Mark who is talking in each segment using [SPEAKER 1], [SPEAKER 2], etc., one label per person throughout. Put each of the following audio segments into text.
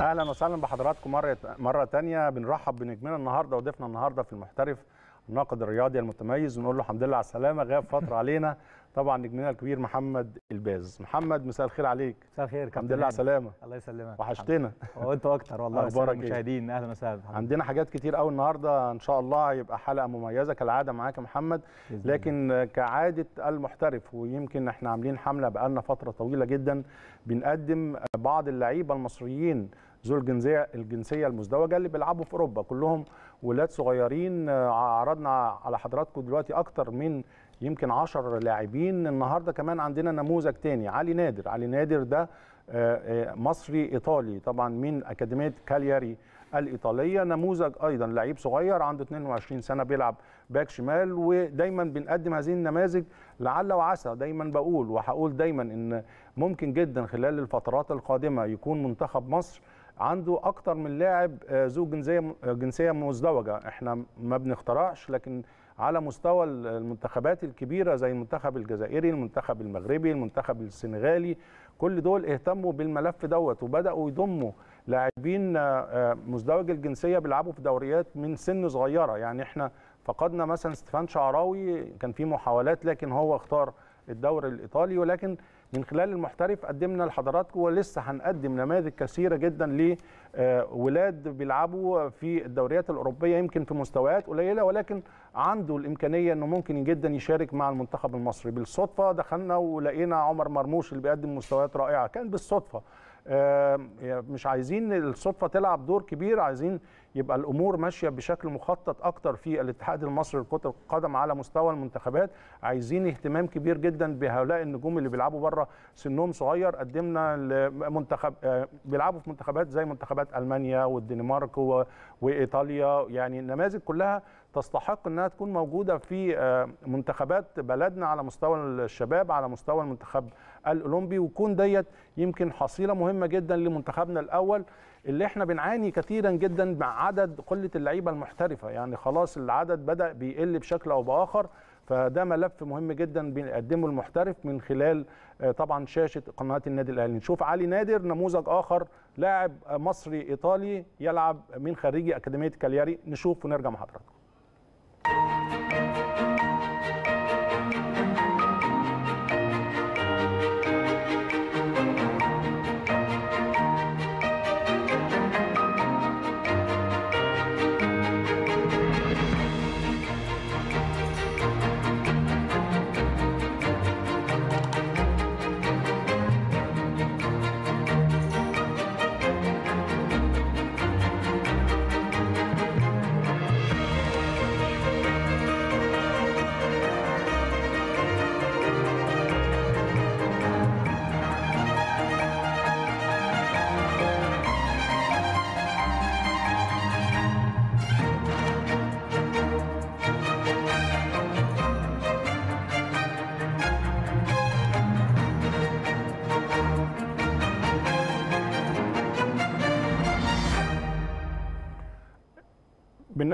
[SPEAKER 1] اهلا وسهلا بحضراتكم مره مره ثانيه بنرحب بنجمنا النهارده وضيفنا النهارده في المحترف الناقد الرياضي المتميز ونقول له الحمد لله على السلامه غاب فتره علينا طبعا نجمنا الكبير محمد الباز محمد مساء الخير عليك مساء الخير الحمد لله على السلامه الله يسلمك وحشتنا وانت اكتر والله اخبارك المشاهدين إيه؟ اهلا وسهلا عندنا حاجات كتير قوي النهارده ان شاء الله هيبقى حلقه مميزه كالعاده معاك يا محمد لكن كعاده المحترف ويمكن احنا عاملين حمله بقالنا فتره طويله جدا بنقدم بعض اللعيبه المصريين ذو الجنسيه الجنسيه المزدوجه اللي بيلعبوا في اوروبا كلهم ولاد صغيرين آه، عرضنا على حضراتكم دلوقتي اكتر من يمكن 10 لاعبين النهارده كمان عندنا نموذج تاني علي نادر علي نادر ده آه، آه، مصري ايطالي طبعا من اكاديميه كالياري الايطاليه نموذج ايضا لعيب صغير عنده 22 سنه بيلعب باك شمال ودايما بنقدم هذه النماذج لعل وعسى دايما بقول وهقول دايما ان ممكن جدا خلال الفترات القادمه يكون منتخب مصر عنده اكتر من لاعب آه، ذو جنسيه آه، جنسيه مزدوجه احنا ما بنخترعش لكن على مستوى المنتخبات الكبيره زي المنتخب الجزائري المنتخب المغربي المنتخب السنغالي كل دول اهتموا بالملف دوت وبداوا يضموا لاعبين آه، مزدوج الجنسيه بيلعبوا في دوريات من سن صغيره يعني احنا فقدنا مثلا ستيفان شعراوي كان في محاولات لكن هو اختار الدوري الايطالي ولكن من خلال المحترف قدمنا لحضراتكم ولسه هنقدم نماذج كثيره جدا لولاد آه، بيلعبوا في الدوريات الاوروبيه يمكن في مستويات قليله ولكن عنده الامكانيه انه ممكن جدا يشارك مع المنتخب المصري بالصدفه دخلنا ولقينا عمر مرموش اللي بيقدم مستويات رائعه كان بالصدفه آه، مش عايزين الصدفه تلعب دور كبير عايزين يبقى الامور ماشيه بشكل مخطط اكتر في الاتحاد المصري لكره القدم على مستوى المنتخبات عايزين اهتمام كبير جدا بهؤلاء النجوم اللي بيلعبوا بره سنهم صغير قدمنا لمنتخب آه، بيلعبوا في منتخبات زي منتخبات المانيا والدنمارك وايطاليا يعني النماذج كلها تستحق انها تكون موجوده في آه، منتخبات بلدنا على مستوى الشباب على مستوى المنتخب الاولمبي ويكون ديت يمكن حصيله مهمه جدا لمنتخبنا الاول اللي احنا بنعاني كثيرا جدا مع عدد قله اللعيبه المحترفه يعني خلاص العدد بدا بيقل بشكل او باخر فده ملف مهم جدا بيقدمه المحترف من خلال آه، طبعا شاشه قناه النادي الاهلي نشوف علي نادر نموذج اخر لاعب مصري ايطالي يلعب من خريجي اكاديميه كالياري نشوف ونرجع مع حضراتكم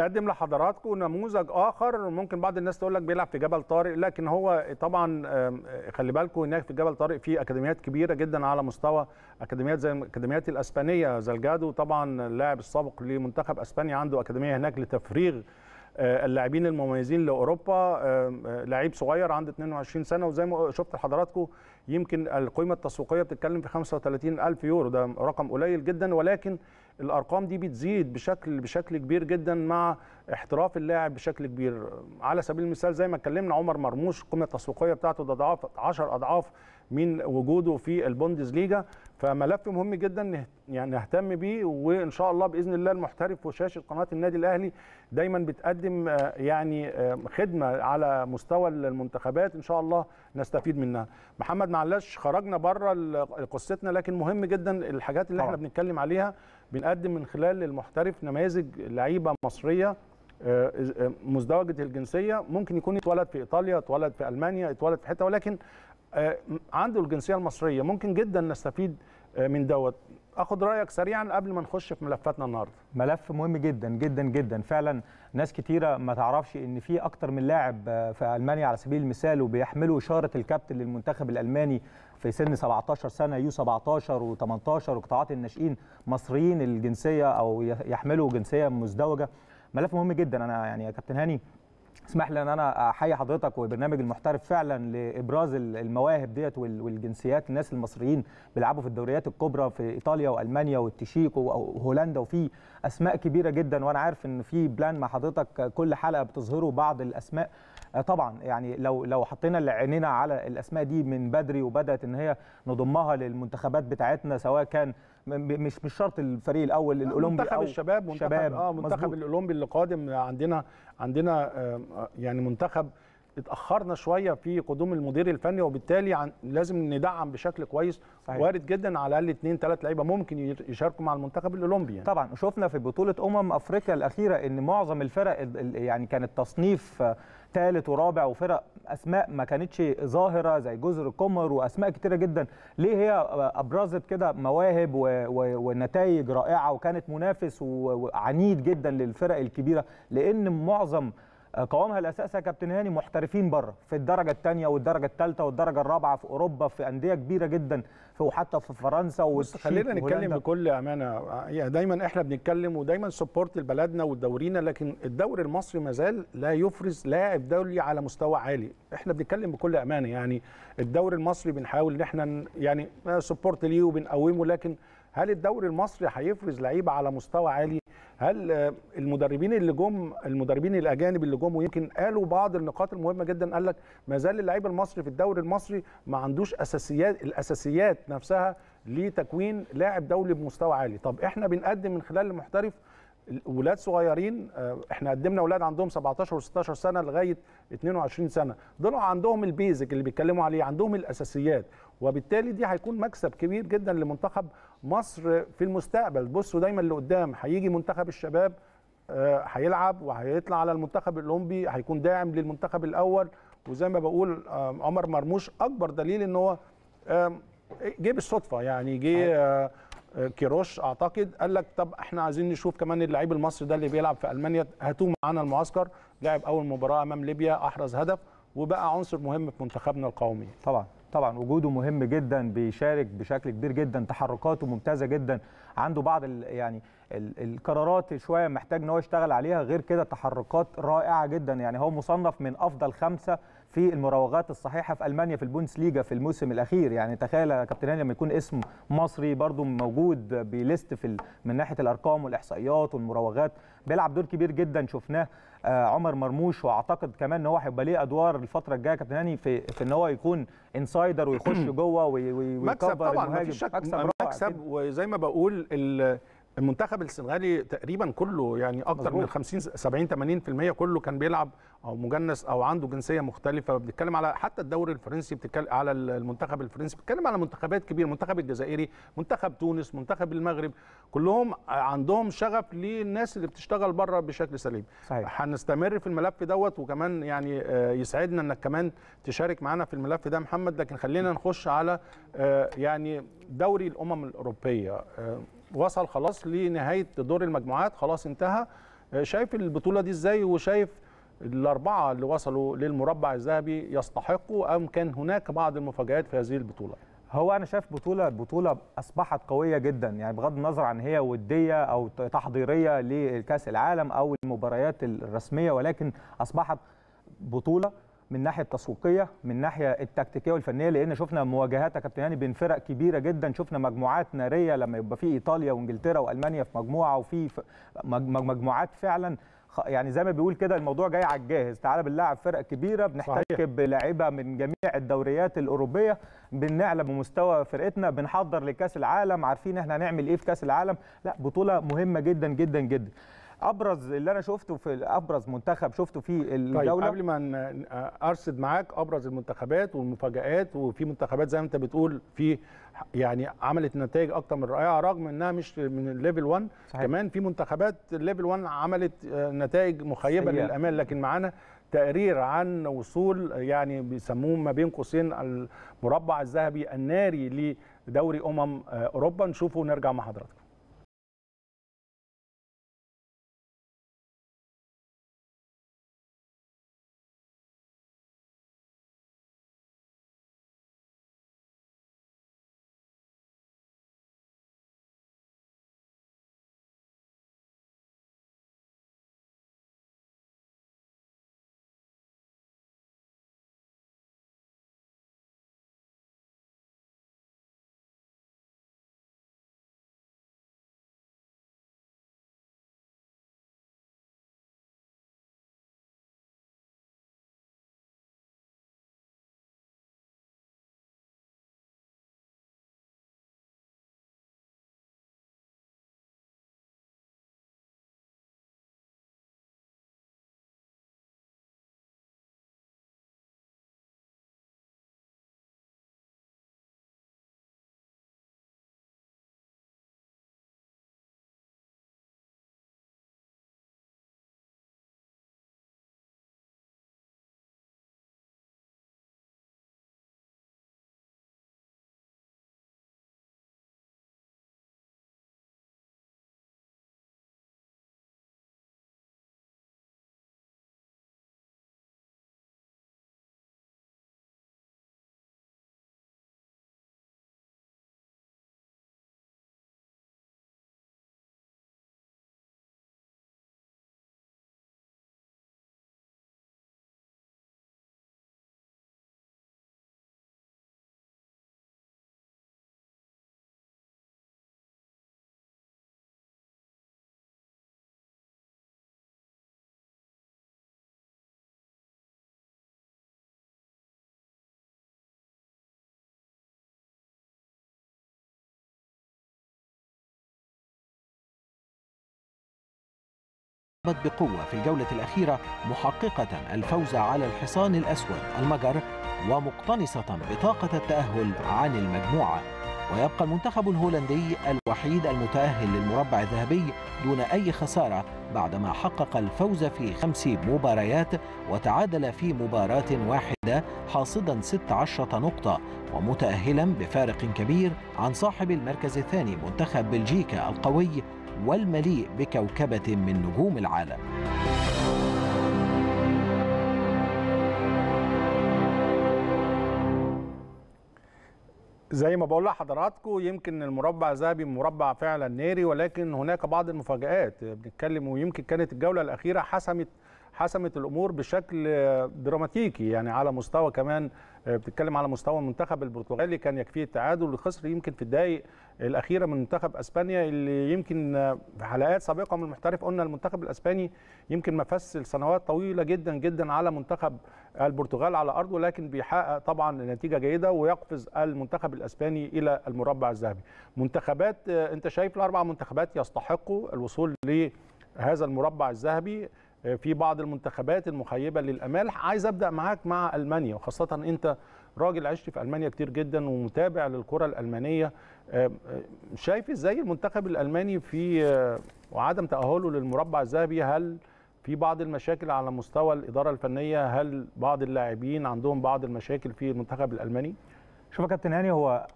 [SPEAKER 1] نقدم لحضراتكم نموذج اخر ممكن بعض الناس تقول لك بيلعب في جبل طارق لكن هو طبعا خلي بالكم هناك في جبل طارق في اكاديميات كبيره جدا على مستوى اكاديميات زي الاكاديميات الاسبانيه زلجادو طبعا اللاعب السابق لمنتخب اسبانيا عنده اكاديميه هناك لتفريغ آه، اللاعبين المميزين لاوروبا آه، لعيب صغير عنده 22 سنه وزي ما شفت حضراتكم يمكن القيمه التسويقيه بتتكلم في 35000 يورو ده رقم قليل جدا ولكن الارقام دي بتزيد بشكل بشكل كبير جدا مع احتراف اللاعب بشكل كبير على سبيل المثال زي ما اتكلمنا عمر مرموش القيمه التسويقيه بتاعته ده اضعاف 10 اضعاف من وجوده في البوندز ليجا فملف مهم جدا يعني نهتم بيه وان شاء الله باذن الله المحترف وشاشه قناه النادي الاهلي دايما بتقدم آه، يعني آه، خدمه على مستوى المنتخبات ان شاء الله نستفيد منها محمد معلش خرجنا بره قصتنا لكن مهم جدا الحاجات اللي طبعا. احنا بنتكلم عليها بنقدم من خلال المحترف نماذج لعيبه مصريه آه، آه، مزدوجه الجنسيه ممكن يكون اتولد في ايطاليا اتولد في المانيا اتولد في حته ولكن آه، عنده الجنسيه المصريه ممكن جدا نستفيد من دوت اخد رايك سريعا قبل ما نخش في ملفاتنا النهارده
[SPEAKER 2] ملف مهم جدا جدا جدا فعلا ناس كتيره ما تعرفش ان في اكتر من لاعب في المانيا على سبيل المثال وبيحملوا اشاره الكابتن للمنتخب الالماني في سن 17 سنه يو 17 و18 وقطاعات الناشئين مصريين الجنسيه او يحملوا جنسيه مزدوجه ملف مهم جدا انا يعني يا كابتن هاني اسمح لي ان انا احيي حضرتك وبرنامج المحترف فعلا لابراز المواهب ديت والجنسيات الناس المصريين بيلعبوا في الدوريات الكبرى في ايطاليا والمانيا والتشيك وهولندا وفي اسماء كبيره جدا وانا عارف ان في بلان مع حضرتك كل حلقه بتظهروا بعض الاسماء آه، طبعا يعني لو لو حطينا عينينا على الاسماء دي من بدري وبدات ان هي نضمها للمنتخبات بتاعتنا سواء كان مش مش شرط الفريق الاول الاولمبي منتخب أو الشباب منتخب شباب اه منتخب مزبوط.
[SPEAKER 1] الاولمبي اللي قادم عندنا عندنا آه، يعني منتخب اتاخرنا شويه في قدوم المدير الفني وبالتالي عن لازم ندعم بشكل كويس صحيح. وارد جدا على الاقل اثنين ثلاث لعيبه ممكن يشاركوا مع المنتخب الاولمبي يعني. طبعا شفنا في بطوله
[SPEAKER 2] امم افريقيا الاخيره ان معظم الفرق يعني كان التصنيف ثالث ورابع وفرق اسماء ما كانتش ظاهره زي جزر القمر واسماء كتيره جدا ليه هي ابرزت كده مواهب و... ونتائج رائعه وكانت منافس وعنيد جدا للفرق الكبيره لان معظم قوامها الاساسي يا كابتن هاني محترفين بره في الدرجه الثانيه والدرجه الثالثه والدرجه الرابعه في اوروبا في انديه كبيره جدا وحتى في فرنسا بس خلينا نتكلم
[SPEAKER 1] بكل امانه يعني دايما احنا بنتكلم ودايما سبورت لبلدنا ودورينا لكن الدوري المصري ما زال لا يفرز لاعب دولي على مستوى عالي احنا بنتكلم بكل امانه يعني الدوري المصري بنحاول ان احنا يعني سبورت ليه وبنقومه لكن هل الدوري المصري هيفرز لعيبه على مستوى عالي هل المدربين اللي جم المدربين الاجانب اللي جم ويمكن قالوا بعض النقاط المهمه جدا قال لك ما زال اللعيب المصري في الدوري المصري ما عندوش اساسيات الاساسيات نفسها لتكوين لاعب دولي بمستوى عالي طب احنا بنقدم من خلال المحترف اولاد صغيرين آه، احنا قدمنا اولاد عندهم 17 و16 سنه لغايه 22 سنه دول عندهم البيزك اللي بيتكلموا عليه عندهم الاساسيات وبالتالي دي هيكون مكسب كبير جدا لمنتخب مصر في المستقبل بصوا دايما لقدام هيجي منتخب الشباب آه، هيلعب وهيطلع على المنتخب الاولمبي هيكون داعم للمنتخب الاول وزي ما بقول آه، عمر مرموش اكبر دليل ان هو جه بالصدفه يعني جه أيوة. آه، كيروش اعتقد قال لك طب احنا عايزين نشوف كمان اللعيب المصري ده اللي بيلعب في المانيا هاتوه معانا المعسكر لعب اول مباراه امام ليبيا احرز هدف وبقى عنصر مهم في منتخبنا القومي طبعا
[SPEAKER 2] طبعا وجوده مهم جدا بيشارك بشكل كبير جدا تحركاته ممتازه جدا عنده بعض ال يعني ال القرارات شويه محتاج ان هو يشتغل عليها غير كده تحركات رائعه جدا يعني هو مصنف من افضل خمسه في المراوغات الصحيحه في المانيا في البونس ليجا في الموسم الاخير يعني تخيل يا كابتن هاني لما يكون اسم مصري برضو موجود بليست في من ناحيه الارقام والاحصائيات والمراوغات بيلعب دور كبير جدا شفناه آه، عمر مرموش واعتقد كمان ان هو هيبقى ليه ادوار الفتره الجايه كابتن هاني في في ان هو يكون انسايدر ويخش جوه ويكبر مكسب طبعا مفيش شك مكسب, مكسب
[SPEAKER 1] وزي ما بقول المنتخب السنغالي تقريبا كله يعني اكتر مزبوط. من 50 70 80% كله كان بيلعب او مجنس او عنده جنسيه مختلفه بنتكلم على حتى الدوري الفرنسي بتتكلم على المنتخب الفرنسي بتتكلم على منتخبات كبيره المنتخب الجزائري منتخب تونس منتخب المغرب كلهم عندهم شغف للناس اللي بتشتغل بره بشكل سليم صحيح. هنستمر في الملف دوت وكمان يعني آه، يسعدنا انك كمان تشارك معنا في الملف ده محمد لكن خلينا نخش على آه، يعني دوري الامم الاوروبيه آه، وصل خلاص لنهايه دور المجموعات خلاص انتهى آه، شايف البطوله دي ازاي وشايف الاربعه اللي وصلوا للمربع الذهبي يستحقوا ام كان هناك بعض المفاجات في هذه البطوله هو انا شايف
[SPEAKER 2] بطوله البطوله اصبحت قويه جدا يعني بغض النظر عن هي وديه او تحضيريه لكاس العالم او المباريات الرسميه ولكن اصبحت بطوله من ناحيه التسويقيه من ناحيه التكتيكيه والفنيه لان شفنا مواجهات يا كابتن هاني بين فرق كبيره جدا شفنا مجموعات ناريه لما يبقى في ايطاليا وانجلترا والمانيا في مجموعه وفي مجموعات فعلا يعني زي ما بيقول كده الموضوع جاي على الجاهز تعالى بنلاعب فرق كبيره بنحتك بلاعيبه من جميع الدوريات الاوروبيه بنعلى بمستوى فرقتنا بنحضر لكاس العالم عارفين احنا هنعمل ايه في كاس العالم لا بطوله مهمه جدا جدا جدا
[SPEAKER 1] ابرز اللي انا شفته في ابرز منتخب شفته في الدوله طيب قبل ما ارصد معاك ابرز المنتخبات والمفاجات وفي منتخبات زي ما انت بتقول في يعني عملت نتائج اكتر من رائعه رغم انها مش من الليفل 1 صحيح. كمان في منتخبات الليفل 1 عملت آه، نتائج مخيبه سيئة. للامال لكن معانا تقرير عن وصول يعني بيسموه ما بين قوسين المربع الذهبي الناري لدوري امم آه، اوروبا نشوفه ونرجع مع حضراتكم
[SPEAKER 2] قامت بقوة في الجولة الأخيرة محققة الفوز على الحصان الأسود المجر ومقتنصة بطاقة التأهل عن المجموعة ويبقى المنتخب الهولندي الوحيد المتأهل للمربع الذهبي دون أي خسارة بعدما حقق الفوز في خمس مباريات وتعادل في مباراة واحدة حاصدا 16 نقطة ومتأهلا بفارق كبير عن صاحب المركز الثاني منتخب بلجيكا القوي والمليء بكوكبة
[SPEAKER 1] من نجوم العالم زي ما بقول لحضراتكم يمكن المربع الذهبي مربع فعلا ناري ولكن هناك بعض المفاجآت بنتكلم ويمكن كانت الجولة الأخيرة حسمت حسمت الامور بشكل دراماتيكي يعني على مستوى كمان بتتكلم على مستوى المنتخب البرتغالي كان يكفيه التعادل خسر يمكن في الدقائق الاخيره من منتخب اسبانيا اللي يمكن في حلقات سابقه من المحترف قلنا المنتخب الاسباني يمكن ما سنوات لسنوات طويله جدا جدا على منتخب البرتغال على ارضه لكن بيحقق طبعا نتيجه جيده ويقفز المنتخب الاسباني الى المربع الذهبي. منتخبات انت شايف الاربع منتخبات يستحقوا الوصول لهذا المربع الذهبي في بعض المنتخبات المخيبه للامال عايز ابدا معاك مع المانيا وخاصه انت راجل عشت في المانيا كتير جدا ومتابع للكره الالمانيه آه، آه، شايف ازاي المنتخب الالماني في آه، وعدم تاهله للمربع الذهبي هل في بعض المشاكل على مستوى الاداره الفنيه هل بعض اللاعبين عندهم بعض المشاكل في المنتخب الالماني شوف يا كابتن هاني هو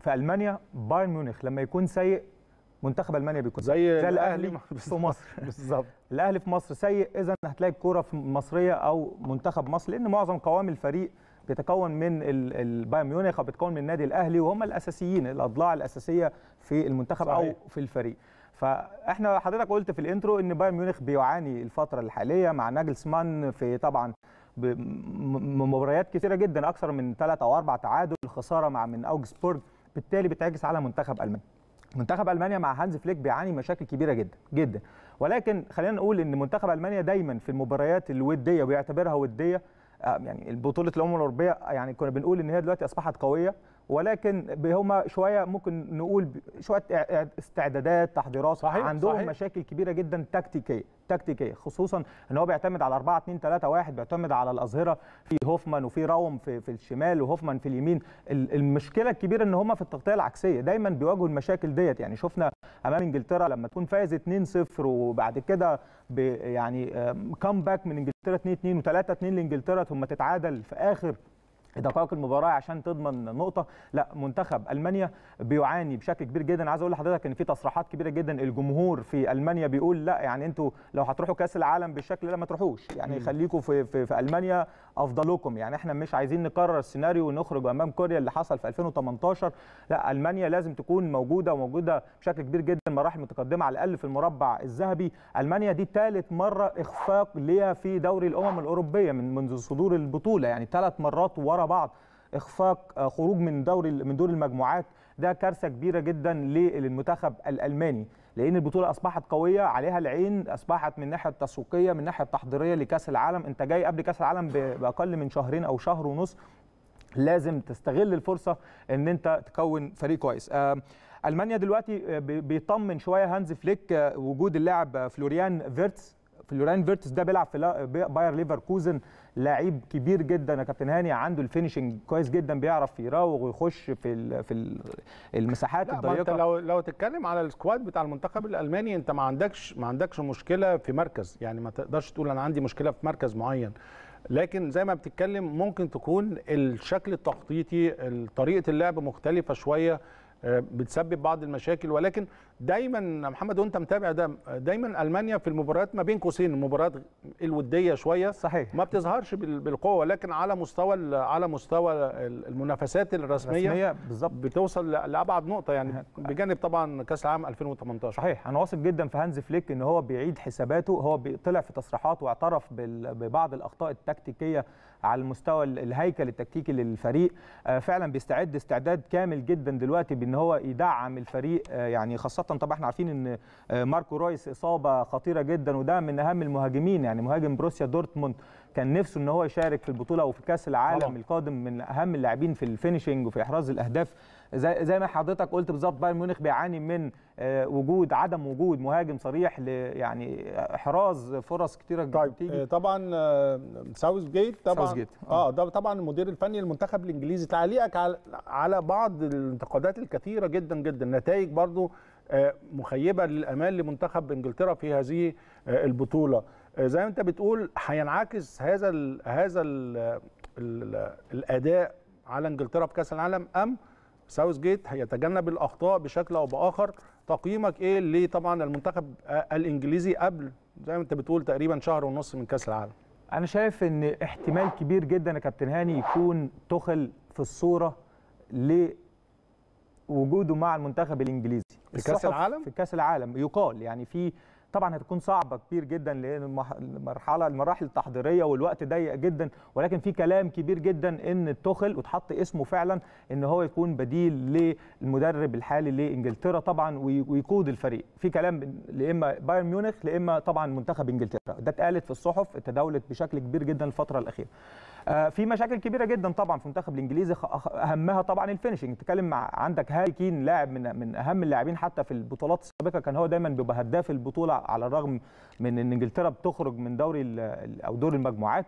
[SPEAKER 1] في
[SPEAKER 2] المانيا بايرن ميونخ لما يكون سيء منتخب المانيا بيكون زي, زي الاهلي في مصر بالظبط الاهلي في مصر سيء اذا هتلاقي الكوره في مصريه او منتخب مصر لان معظم قوام الفريق بيتكون من البايرن ميونخ او بيتكون من النادي الاهلي وهم الاساسيين الاضلاع الاساسيه في المنتخب صحيح. او في الفريق فاحنا حضرتك قلت في الانترو ان بايرن ميونخ بيعاني الفتره الحاليه مع ناجلسمان في طبعا مباريات كثيره جدا اكثر من ثلاث او اربع تعادل خساره مع من اوجسبورج بالتالي بتعكس على منتخب المانيا منتخب المانيا مع هانز فليك بيعاني مشاكل كبيره جدا جدا ولكن خلينا نقول ان منتخب المانيا دايما في المباريات الوديه وبيعتبرها وديه آه، يعني بطوله الامم الاوروبيه يعني كنا بنقول ان هي دلوقتي اصبحت قويه ولكن هما شويه ممكن نقول شويه استعدادات تحضيرات صحيح عندهم صحيح. مشاكل كبيره جدا تكتيكيه تكتيكيه خصوصا ان هو بيعتمد على 4 2 3 1 بيعتمد على الاظهره في هوفمان وفي راوم في, في الشمال وهوفمان في اليمين المشكله الكبيره ان هما في التغطيه العكسيه دايما بيواجهوا المشاكل ديت يعني شفنا امام انجلترا لما تكون فايز 2-0 وبعد كده يعني كم باك من انجلترا 2-2 و3-2 لانجلترا ثم تتعادل في اخر دقائق المباراه عشان تضمن نقطه لا منتخب المانيا بيعاني بشكل كبير جدا عايز اقول لحضرتك ان في تصريحات كبيره جدا الجمهور في المانيا بيقول لا يعني انتوا لو هتروحوا كاس العالم بالشكل ده ما تروحوش يعني خليكم في, في, في المانيا افضلكم يعني احنا مش عايزين نكرر السيناريو ونخرج امام كوريا اللي حصل في 2018 لا المانيا لازم تكون موجوده وموجوده بشكل كبير جدا مراحل متقدمه على الاقل في المربع الذهبي المانيا دي ثالث مره اخفاق ليها في دوري الامم الاوروبيه من منذ صدور البطوله يعني ثلاث مرات ورا بعض اخفاق آه، خروج من دوري من دور المجموعات ده كارثه كبيره جدا للمنتخب الالماني لان البطوله اصبحت قويه عليها العين اصبحت من الناحيه التسويقيه من الناحيه التحضيريه لكاس العالم انت جاي قبل كاس العالم باقل من شهرين او شهر ونص لازم تستغل الفرصه ان انت تكون فريق كويس آه، المانيا دلوقتي آه، بيطمن شويه هانز فليك آه، وجود اللاعب فلوريان فيرتس فلوريان فيرتس ده بيلعب في باير ليفركوزن لعيب كبير جدا يا كابتن هاني عنده الفينشنج كويس جدا بيعرف يراوغ ويخش في في المساحات لا الضيقه انت لو
[SPEAKER 1] لو تتكلم على السكواد بتاع المنتخب الالماني انت ما عندكش ما عندكش مشكله في مركز يعني ما تقدرش تقول انا عندي مشكله في مركز معين لكن زي ما بتتكلم ممكن تكون الشكل التخطيطي طريقه اللعب مختلفه شويه بتسبب بعض المشاكل ولكن دايما محمد وانت متابع ده دايما المانيا في المباريات ما بين قوسين المباريات الوديه شويه صحيح ما بتظهرش بالقوه ولكن على مستوى على مستوى المنافسات الرسميه الرسميه بالظبط بتوصل لابعد نقطه يعني بجانب طبعا كاس العالم 2018
[SPEAKER 2] صحيح انا واثق جدا في هانز فليك ان هو بيعيد حساباته هو طلع في تصريحات واعترف ببعض الاخطاء التكتيكيه على المستوى الهيكل التكتيكي للفريق آه، فعلا بيستعد استعداد كامل جدا دلوقتي بان هو يدعم الفريق آه، يعني خاصه طبعا احنا عارفين ان آه، ماركو رويس اصابه خطيره جدا وده من اهم المهاجمين يعني مهاجم بروسيا دورتموند كان نفسه ان هو يشارك في البطوله وفي كاس العالم القادم من اهم اللاعبين في الفينشنج وفي احراز الاهداف زي زي ما حضرتك قلت بالظبط بايرن ميونخ بيعاني من آه، وجود عدم وجود مهاجم صريح ل يعني
[SPEAKER 1] احراز فرص كثيره طيب بتيجي آه، طبعا آه، ساوث جيت طبعا ساوث جيت. اه ده طبعا المدير الفني المنتخب الانجليزي تعليقك على على بعض الانتقادات الكثيره جدا جدا نتائج برضو مخيبه للامال لمنتخب انجلترا في هذه البطوله زي ما انت بتقول هينعكس هذا الـ هذا الـ الاداء على انجلترا في كاس العالم ام ساوث جيت هيتجنب الاخطاء بشكل او باخر تقييمك ايه لطبعا طبعا المنتخب الانجليزي قبل زي ما انت بتقول تقريبا شهر ونص من كاس العالم انا شايف ان احتمال كبير جدا
[SPEAKER 2] يا كابتن هاني يكون تخل في الصوره لوجوده مع المنتخب الانجليزي في كاس العالم في كاس العالم يقال يعني في طبعا هتكون صعبه كبير جدا لان المرحله المراحل التحضيريه والوقت ضيق جدا ولكن في كلام كبير جدا ان توخل وتحط اسمه فعلا ان هو يكون بديل للمدرب الحالي لانجلترا طبعا ويقود الفريق في كلام لاما بايرن ميونخ لاما طبعا منتخب انجلترا ده اتقالت في الصحف تداولت بشكل كبير جدا الفتره الاخيره آه، في مشاكل كبيره جدا طبعا في المنتخب الانجليزي اهمها طبعا الفينشنج تتكلم مع عندك هاري كين لاعب من من اهم اللاعبين حتى في البطولات السابقه كان هو دايما بيبقى هداف البطوله على الرغم من ان انجلترا بتخرج من دوري او دور المجموعات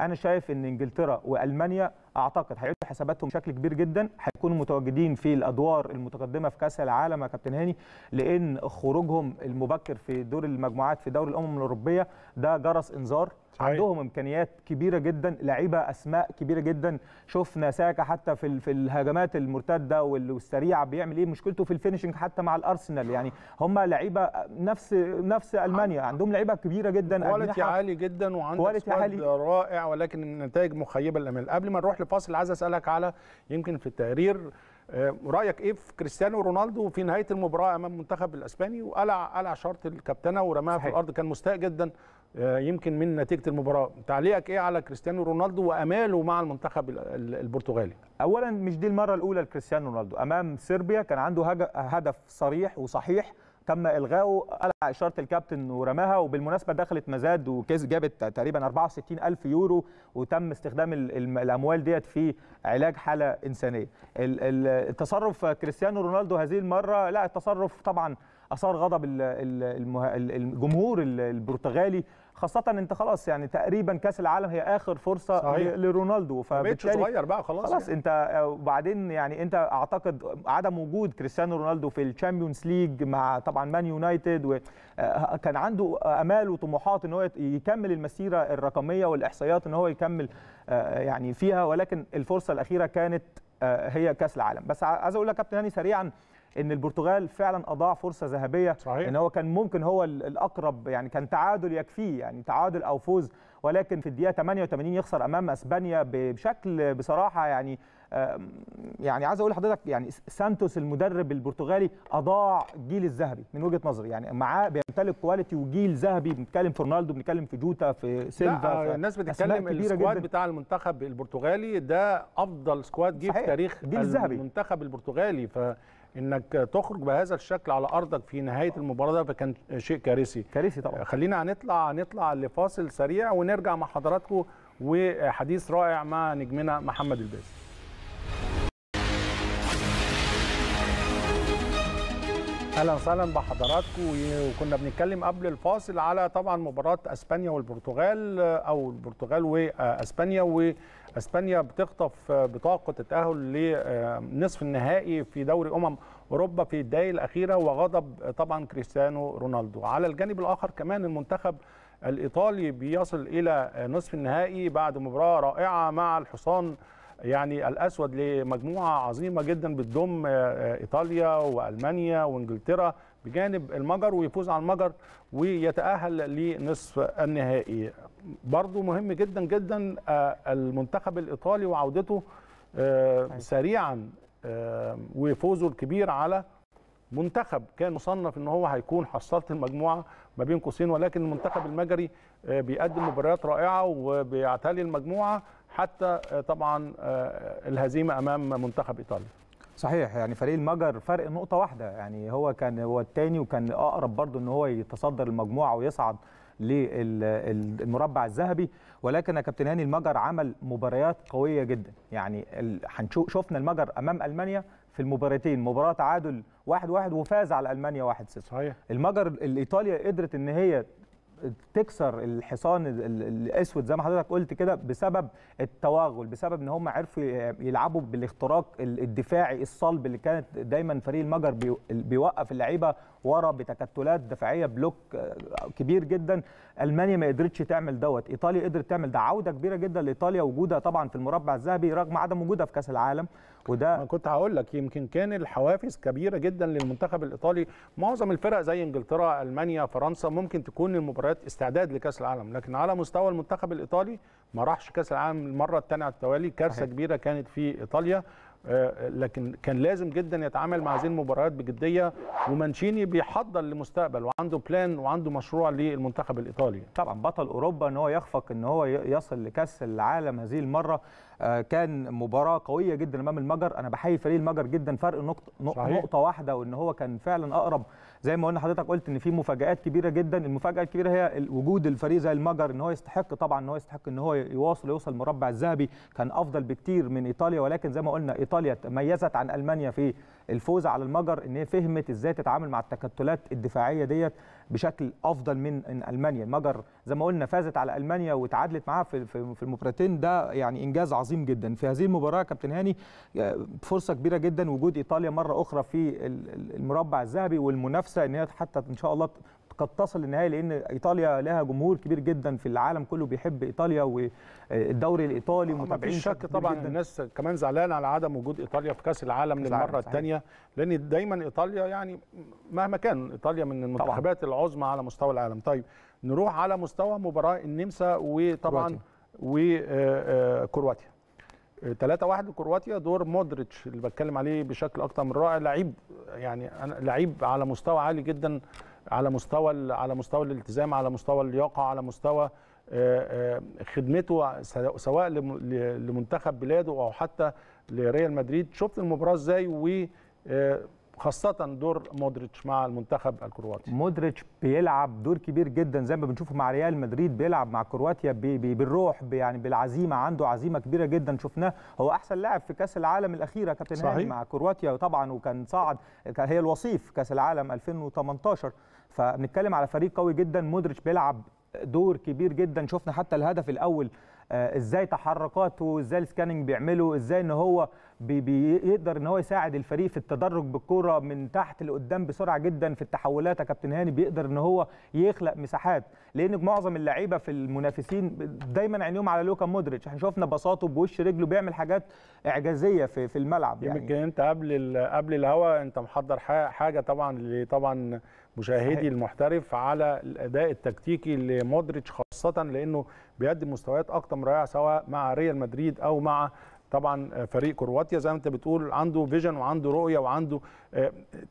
[SPEAKER 2] انا شايف ان انجلترا والمانيا اعتقد هيعيدوا حساباتهم بشكل كبير جدا هيكونوا متواجدين في الادوار المتقدمه في كاس العالم يا كابتن هاني لان خروجهم المبكر في دور المجموعات في دوري الامم الاوروبيه ده جرس انذار صحيح. عندهم امكانيات كبيره جدا لعيبه اسماء كبيره جدا شفنا ساكا حتى في في الهجمات المرتده والسريعه بيعمل ايه مشكلته في الفينشنج حتى مع الارسنال يعني هم لعيبه نفس نفس المانيا
[SPEAKER 1] عندهم لعيبه كبيره جدا كواليتي عالي جدا وعندهم سكواد رائع ولكن النتائج مخيبه للامال قبل ما نروح لفاصل عايز اسالك على يمكن في التقرير آه، رايك ايه في كريستيانو رونالدو في نهايه المباراه امام المنتخب الاسباني وقلع قلع شرط الكابتنه ورماها في الارض كان مستاء جدا آه، يمكن من نتيجه المباراه تعليقك ايه على كريستيانو رونالدو واماله مع المنتخب البرتغالي اولا مش دي المره الاولى لكريستيانو رونالدو امام صربيا
[SPEAKER 2] كان عنده هدف صريح وصحيح تم الغائه قلع اشاره الكابتن ورماها وبالمناسبه دخلت مزاد وكيس جابت تقريبا 64 الف يورو وتم استخدام الاموال ديت في علاج حاله انسانيه التصرف كريستيانو رونالدو هذه المره لا التصرف طبعا اثار غضب الجمهور البرتغالي خاصه انت خلاص يعني تقريبا كاس العالم هي اخر فرصه صحيح. لرونالدو فبالتالي صغير بقى خلاص خلاص يعني. انت آه، وبعدين يعني انت اعتقد عدم وجود كريستيانو رونالدو في الشامبيونز ليج مع طبعا مان يونايتد آه، كان عنده امال وطموحات ان هو يكمل المسيره الرقميه والاحصائيات ان هو يكمل آه، يعني فيها ولكن الفرصه الاخيره كانت هي كاس العالم بس عايز اقول لك كابتن هاني سريعا ان البرتغال فعلا اضاع فرصه ذهبيه صحيح. ان هو كان ممكن هو الاقرب يعني كان تعادل يكفيه يعني تعادل او فوز ولكن في الدقيقه 88 يخسر امام اسبانيا بشكل بصراحه يعني يعني عايز اقول لحضرتك يعني سانتوس المدرب البرتغالي اضاع جيل الذهبي من وجهه نظري يعني معاه بيمتلك كواليتي وجيل ذهبي بنتكلم في رونالدو بنتكلم في جوتا في سيلفا لا الناس بتتكلم السكواد
[SPEAKER 1] بتاع المنتخب البرتغالي ده افضل سكواد جه في تاريخ المنتخب البرتغالي ف انك تخرج بهذا الشكل على ارضك في نهايه المباراه ده فكان شيء كارثي كارثي طبعا خلينا هنطلع هنطلع لفاصل سريع ونرجع مع حضراتكم وحديث رائع مع نجمنا محمد الباز اهلا وسهلا بحضراتكم وكنا بنتكلم قبل الفاصل على طبعا مباراه اسبانيا والبرتغال او البرتغال واسبانيا و اسبانيا بتخطف آه، بطاقه التاهل لنصف النهائي في دوري امم اوروبا في الدقائق الاخيره وغضب طبعا كريستيانو رونالدو على الجانب الاخر كمان المنتخب الايطالي بيصل الى نصف النهائي بعد مباراه رائعه مع الحصان يعني الاسود لمجموعه عظيمه جدا بتضم آه، آه، ايطاليا والمانيا وانجلترا بجانب المجر ويفوز على المجر ويتأهل لنصف النهائي برضو مهم جدا جدا آه، المنتخب الإيطالي وعودته آه، سريعا آه، وفوزه الكبير على منتخب كان مصنف ان هو هيكون حصلت المجموعه ما بين قوسين ولكن المنتخب المجري بيقدم مباريات رائعه وبيعتلي المجموعه حتى طبعا الهزيمه امام منتخب ايطاليا صحيح يعني فريق المجر
[SPEAKER 2] فرق نقطه واحده يعني هو كان هو الثاني وكان اقرب برضه ان هو يتصدر المجموعه ويصعد للمربع الذهبي ولكن يا كابتن هاني المجر عمل مباريات قويه جدا يعني هنشوف شفنا المجر امام المانيا في المباراتين مباراه تعادل 1-1 وفاز على المانيا 1-0 صحيح المجر الايطاليا قدرت ان هي تكسر الحصان الاسود زي ما حضرتك قلت كده بسبب التوغل بسبب ان هم عرفوا يلعبوا بالاختراق الدفاعي الصلب اللي كانت دايما فريق المجر بيوقف اللعيبه ورا بتكتلات دفاعيه بلوك آه، كبير جدا المانيا ما قدرتش تعمل دوت ايطاليا قدرت تعمل ده عوده كبيره جدا لايطاليا وجودها طبعا
[SPEAKER 1] في المربع الذهبي رغم عدم وجودها في كاس العالم وده انا كنت هقول لك يمكن كان الحوافز كبيره جدا للمنتخب الايطالي معظم الفرق زي انجلترا المانيا فرنسا ممكن تكون المباريات استعداد لكاس العالم لكن على مستوى المنتخب الايطالي ما راحش كاس العالم المره الثانيه على التوالي كارثه كبيره كانت في ايطاليا آه، لكن كان لازم جدا يتعامل مع هذه المباريات بجديه ومانشيني بيحضر لمستقبل وعنده بلان وعنده مشروع للمنتخب الايطالي طبعا بطل اوروبا ان هو يخفق ان هو يصل لكاس العالم هذه المره
[SPEAKER 2] آه، كان مباراه قويه جدا امام المجر انا بحيي فريق المجر جدا فرق نقطه صحيح. نقطه واحده وان هو كان فعلا اقرب زي ما قلنا حضرتك قلت ان في مفاجات كبيره جدا المفاجاه الكبيره هي وجود الفريق زي المجر ان هو يستحق طبعا ان هو يستحق ان هو يواصل يوصل المربع الذهبي كان افضل بكتير من ايطاليا ولكن زي ما قلنا ايطاليا تميزت عن المانيا في الفوز على المجر ان هي فهمت ازاي تتعامل مع التكتلات الدفاعيه ديت بشكل افضل من المانيا المجر زي ما قلنا فازت على المانيا وتعادلت معاها في في المباراتين ده يعني انجاز عظيم جدا في هذه المباراه كابتن هاني آه، فرصه كبيره جدا وجود ايطاليا مره اخرى في المربع الذهبي والمنافسه ان هي حتى ان شاء الله قد تصل للنهائي لان ايطاليا لها جمهور كبير جدا في العالم كله بيحب ايطاليا والدوري الايطالي آه، متابعين شك طبعا جداً.
[SPEAKER 1] الناس كمان زعلانه على عدم وجود ايطاليا في كاس العالم للمره الثانيه لان دايما ايطاليا يعني مهما كان ايطاليا من المنتخبات العظمى على مستوى العالم طيب نروح على مستوى مباراه النمسا وطبعا وكرواتيا 3 1 لكرواتيا دور مودريتش اللي بتكلم عليه بشكل اكتر من رائع لعيب يعني لعيب على مستوى عالي جدا على مستوى على مستوى الالتزام على مستوى اللياقه على مستوى آه، آه، خدمته سواء لمنتخب بلاده او حتى لريال مدريد شفت المباراه ازاي و آه، خاصة دور مودريتش مع المنتخب الكرواتي مودريتش بيلعب دور كبير جدا
[SPEAKER 2] زي ما بنشوفه مع ريال مدريد بيلعب مع كرواتيا بي بي بالروح بي يعني بالعزيمة عنده عزيمة كبيرة جدا شفناه هو أحسن لاعب في كأس العالم الأخيرة كابتن هاني مع كرواتيا وطبعا وكان صعد كان هي الوصيف كأس العالم 2018 فبنتكلم على فريق قوي جدا مودريتش بيلعب دور كبير جدا شفنا حتى الهدف الأول آه، ازاي تحركاته ازاي السكاننج بيعمله ازاي ان هو بيقدر ان هو يساعد الفريق في التدرج بالكره من تحت لقدام بسرعه جدا في التحولات يا كابتن هاني بيقدر ان هو يخلق مساحات لان معظم اللعيبه في المنافسين دايما عينيهم على لوكا مودريتش احنا شفنا بساطه بوش
[SPEAKER 1] رجله بيعمل حاجات اعجازيه في في الملعب يعني يمكن انت قبل قبل الهوا انت محضر حاجه طبعا طبعا مشاهدي المحترف على الاداء التكتيكي لمودريتش خاصه لانه بيقدم مستويات اكتر من رائعه سواء مع ريال مدريد او مع طبعا فريق كرواتيا زي ما انت بتقول عنده فيجن وعنده رؤيه وعنده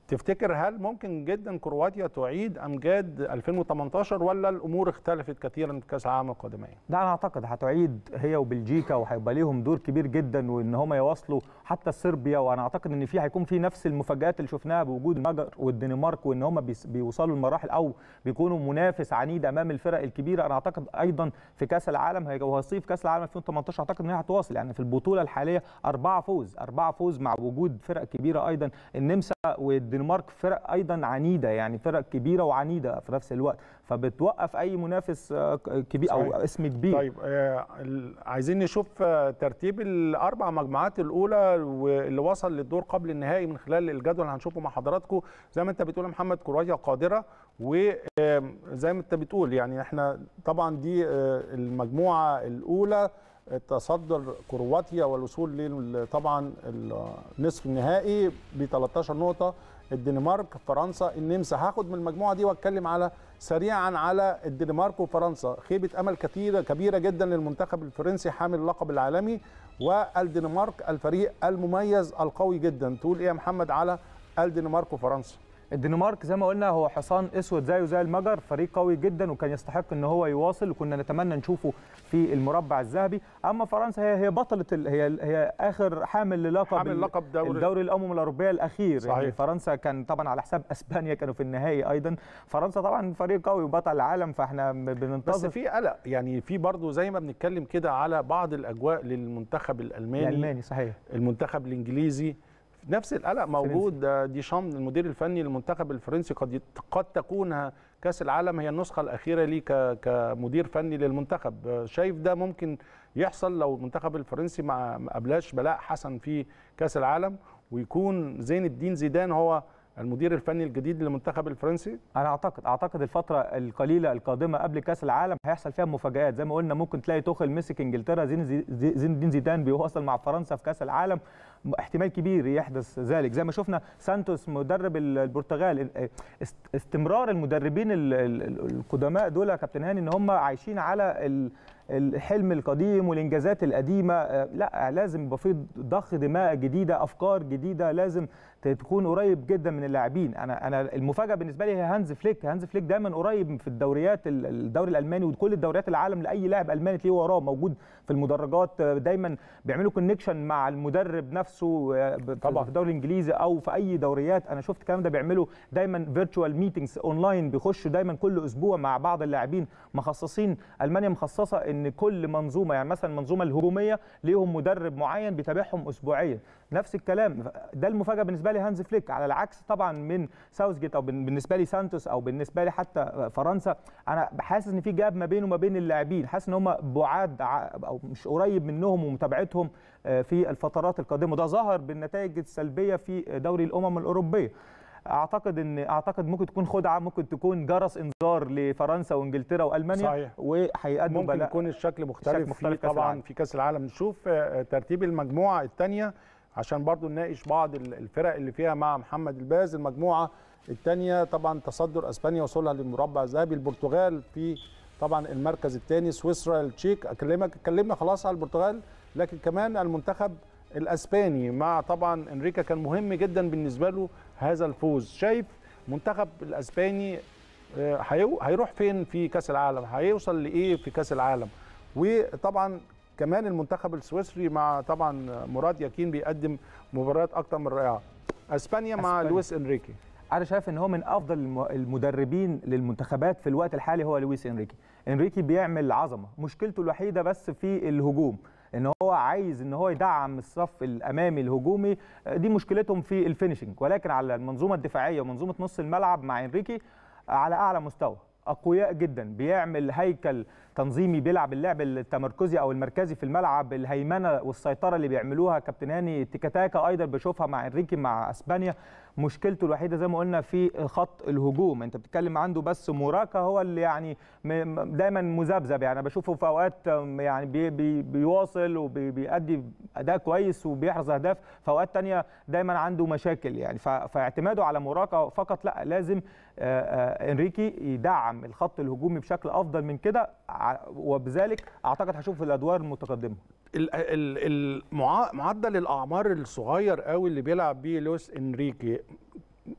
[SPEAKER 1] تفتكر هل ممكن جدا كرواتيا تعيد امجاد 2018 ولا الامور اختلفت كثيرا في كاس العالم القادمين؟
[SPEAKER 2] لا انا اعتقد هتعيد هي وبلجيكا وهيبقى ليهم دور كبير جدا وان هم يواصلوا حتى صربيا وانا اعتقد ان في هيكون في نفس المفاجات اللي شفناها بوجود المجر والدنمارك وان هم بيوصلوا لمراحل او بيكونوا منافس عنيد امام الفرق الكبيره انا اعتقد ايضا في كاس العالم وصيف كاس العالم 2018 اعتقد ان هي هتواصل يعني في البطوله الحاليه اربعه فوز اربعه فوز مع وجود فرق كبيره ايضا النمسا والدنمارك فرق ايضا عنيده يعني فرق كبيره وعنيده في نفس الوقت فبتوقف
[SPEAKER 1] اي منافس آه، كبير صحيح. او اسم كبير طيب آه، عايزين نشوف آه، ترتيب الاربع مجموعات الاولى واللي وصل للدور قبل النهائي من خلال الجدول هنشوفه مع حضراتكم زي ما انت بتقول محمد كرواتيا قادره وزي ما انت بتقول يعني احنا طبعا دي المجموعه الاولى تصدر كرواتيا والوصول طبعا النصف النهائي ب 13 نقطه الدنمارك فرنسا النمسا هاخد من المجموعه دي واتكلم على سريعا على الدنمارك وفرنسا خيبه امل كثيره كبيره جدا للمنتخب الفرنسي حامل اللقب العالمي والدنمارك الفريق المميز القوي جدا تقول ايه يا محمد على الدنمارك وفرنسا الدنمارك زي ما قلنا هو حصان اسود زيه زي المجر فريق قوي جدا وكان
[SPEAKER 2] يستحق ان هو يواصل وكنا نتمنى نشوفه في المربع الذهبي اما فرنسا هي هي بطله ال... هي هي اخر حامل للقب حامل لقب دوري الدوري الامم الاوروبيه الاخير يعني صحيح. يعني فرنسا كان طبعا على حساب اسبانيا كانوا في النهائي ايضا فرنسا طبعا فريق قوي وبطل العالم فاحنا بننتظر بس
[SPEAKER 1] في قلق يعني في برضه زي ما بنتكلم كده على بعض الاجواء للمنتخب الالماني الالماني صحيح المنتخب الانجليزي نفس القلق موجود ديشام المدير الفني للمنتخب الفرنسي قد قد تكون كاس العالم هي النسخه الاخيره ليه كمدير فني للمنتخب شايف ده ممكن يحصل لو المنتخب الفرنسي ما قبلاش بلاء حسن في كاس العالم ويكون زين الدين زيدان هو المدير الفني الجديد للمنتخب الفرنسي؟ انا اعتقد اعتقد الفتره القليله القادمه
[SPEAKER 2] قبل كاس العالم هيحصل فيها مفاجات زي ما قلنا ممكن تلاقي توخل مسك انجلترا زين زين الدين زيدان بيواصل مع فرنسا في كاس العالم احتمال كبير يحدث ذلك زي ما شفنا سانتوس مدرب البرتغال استمرار المدربين القدماء دول يا كابتن هاني ان هم عايشين على الحلم القديم والانجازات القديمه آه، لا لازم يبقى في ضخ دماء جديده افكار جديده لازم تكون قريب جدا من اللاعبين انا انا المفاجاه بالنسبه لي هي هانز فليك هانز فليك دايما قريب في الدوريات الدوري الالماني وكل الدوريات العالم لاي لاعب الماني تلاقيه وراه موجود في المدرجات دايما بيعملوا كونكشن مع المدرب نفسه آه، طبعا في الدوري الانجليزي او في اي دوريات انا شفت الكلام ده بيعملوا دايما فيرتشوال ميتنجز اونلاين بيخشوا دايما كل اسبوع مع بعض اللاعبين مخصصين المانيا مخصصه ان كل منظومه يعني مثلا المنظومه الهجوميه ليهم مدرب معين بيتابعهم اسبوعيا نفس الكلام ده المفاجاه بالنسبه لي هانز فليك على العكس طبعا من ساوث جيت او بالنسبه لي سانتوس او بالنسبه لي حتى فرنسا انا حاسس ان في جاب ما بينه وما بين اللاعبين حاسس ان هم بعاد او مش قريب منهم ومتابعتهم آه، في الفترات القادمه وده ظهر بالنتائج السلبيه في دوري الامم الاوروبيه اعتقد ان اعتقد ممكن تكون خدعه ممكن تكون جرس انذار لفرنسا وانجلترا
[SPEAKER 1] والمانيا صحيح وهيقدموا ممكن يكون الشكل مختلف, الشكل مختلف في طبعا في كاس العالم نشوف آه، ترتيب المجموعه الثانيه عشان برضو نناقش بعض الفرق اللي فيها مع محمد الباز المجموعه الثانيه طبعا تصدر اسبانيا وصولها للمربع الذهبي البرتغال في طبعا المركز الثاني سويسرا التشيك اكلمك أكلمنا خلاص على البرتغال لكن كمان المنتخب الاسباني مع طبعا انريكا كان مهم جدا بالنسبه له هذا الفوز شايف منتخب الاسباني آه، هيروح فين في كاس العالم هيوصل لايه في كاس العالم وطبعا كمان المنتخب السويسري مع طبعا مراد ياكين بيقدم مباريات اكتر من رائعه اسبانيا مع أسبانيا. لويس انريكي
[SPEAKER 2] انا شايف ان هو من افضل المدربين للمنتخبات في الوقت الحالي هو لويس انريكي انريكي بيعمل عظمه مشكلته الوحيده بس في الهجوم ان هو عايز ان هو يدعم الصف الامامي الهجومي دي مشكلتهم في الفينشينج ولكن على المنظومه الدفاعيه ومنظومه نص الملعب مع انريكي على اعلى مستوى اقوياء جدا بيعمل هيكل تنظيمي بيلعب اللعب التمركزي او المركزي في الملعب الهيمنه والسيطره اللي بيعملوها كابتن هاني تيكاتاكا ايضا بشوفها مع انريكي مع اسبانيا مشكلته الوحيده زي ما قلنا في خط الهجوم انت بتتكلم عنده بس موراكا هو اللي يعني دايما مذبذب يعني بشوفه في اوقات يعني بي بي بيواصل وبيأدي اداء كويس وبيحرز اهداف في اوقات ثانيه دايما عنده مشاكل يعني فاعتماده على موراكا فقط لا لازم آه، آه، انريكي يدعم الخط الهجومي بشكل افضل من كده
[SPEAKER 1] وبذلك اعتقد هشوف في الادوار المتقدمه معدل الاعمار الصغير قوي اللي بيلعب بيه لويس انريكي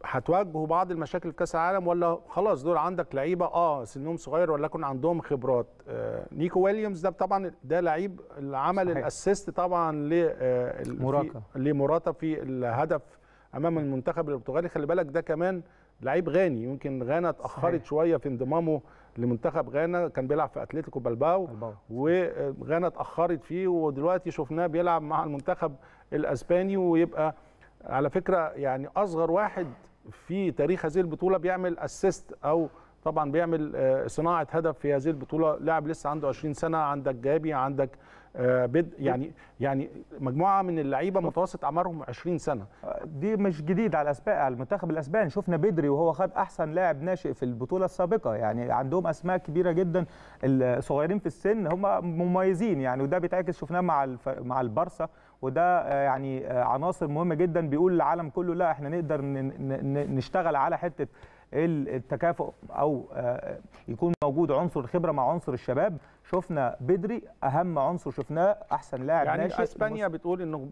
[SPEAKER 1] هتواجهه بعض المشاكل في كاس العالم ولا خلاص دول عندك لعيبه اه سنهم صغير ولكن عندهم خبرات آه نيكو ويليامز ده طبعا ده لعيب اللي عمل الاسيست طبعا لمراتا آه، لمراتا في الهدف امام المنتخب البرتغالي خلي بالك ده كمان لعيب غاني يمكن غانا اتاخرت شويه في انضمامه لمنتخب غانا كان بيلعب في اتلتيكو بلباو وغانا اتاخرت فيه ودلوقتي شفناه بيلعب مع المنتخب الاسباني ويبقى على فكره يعني اصغر واحد في تاريخ هذه البطوله بيعمل اسيست او طبعا بيعمل آه، صناعه هدف في هذه البطوله لاعب لسه عنده 20 سنه عندك جابي عندك آه، بد يعني يعني مجموعه من اللعيبه متوسط اعمارهم 20 سنه دي مش جديد على الاسبان على
[SPEAKER 2] المنتخب الاسباني شفنا بدري وهو خد احسن لاعب ناشئ في البطوله السابقه يعني عندهم اسماء كبيره جدا الصغيرين في السن هم مميزين يعني وده بيتعكس شفناه مع الف... مع البارسا وده آه، يعني آه، عناصر مهمه جدا بيقول العالم كله لا احنا نقدر نشتغل على حته التكافؤ او آه، يكون موجود عنصر الخبره مع عنصر الشباب شفنا بدري اهم عنصر شفناه احسن لاعب يعني ناشئ اسبانيا
[SPEAKER 1] مس... بتقول انه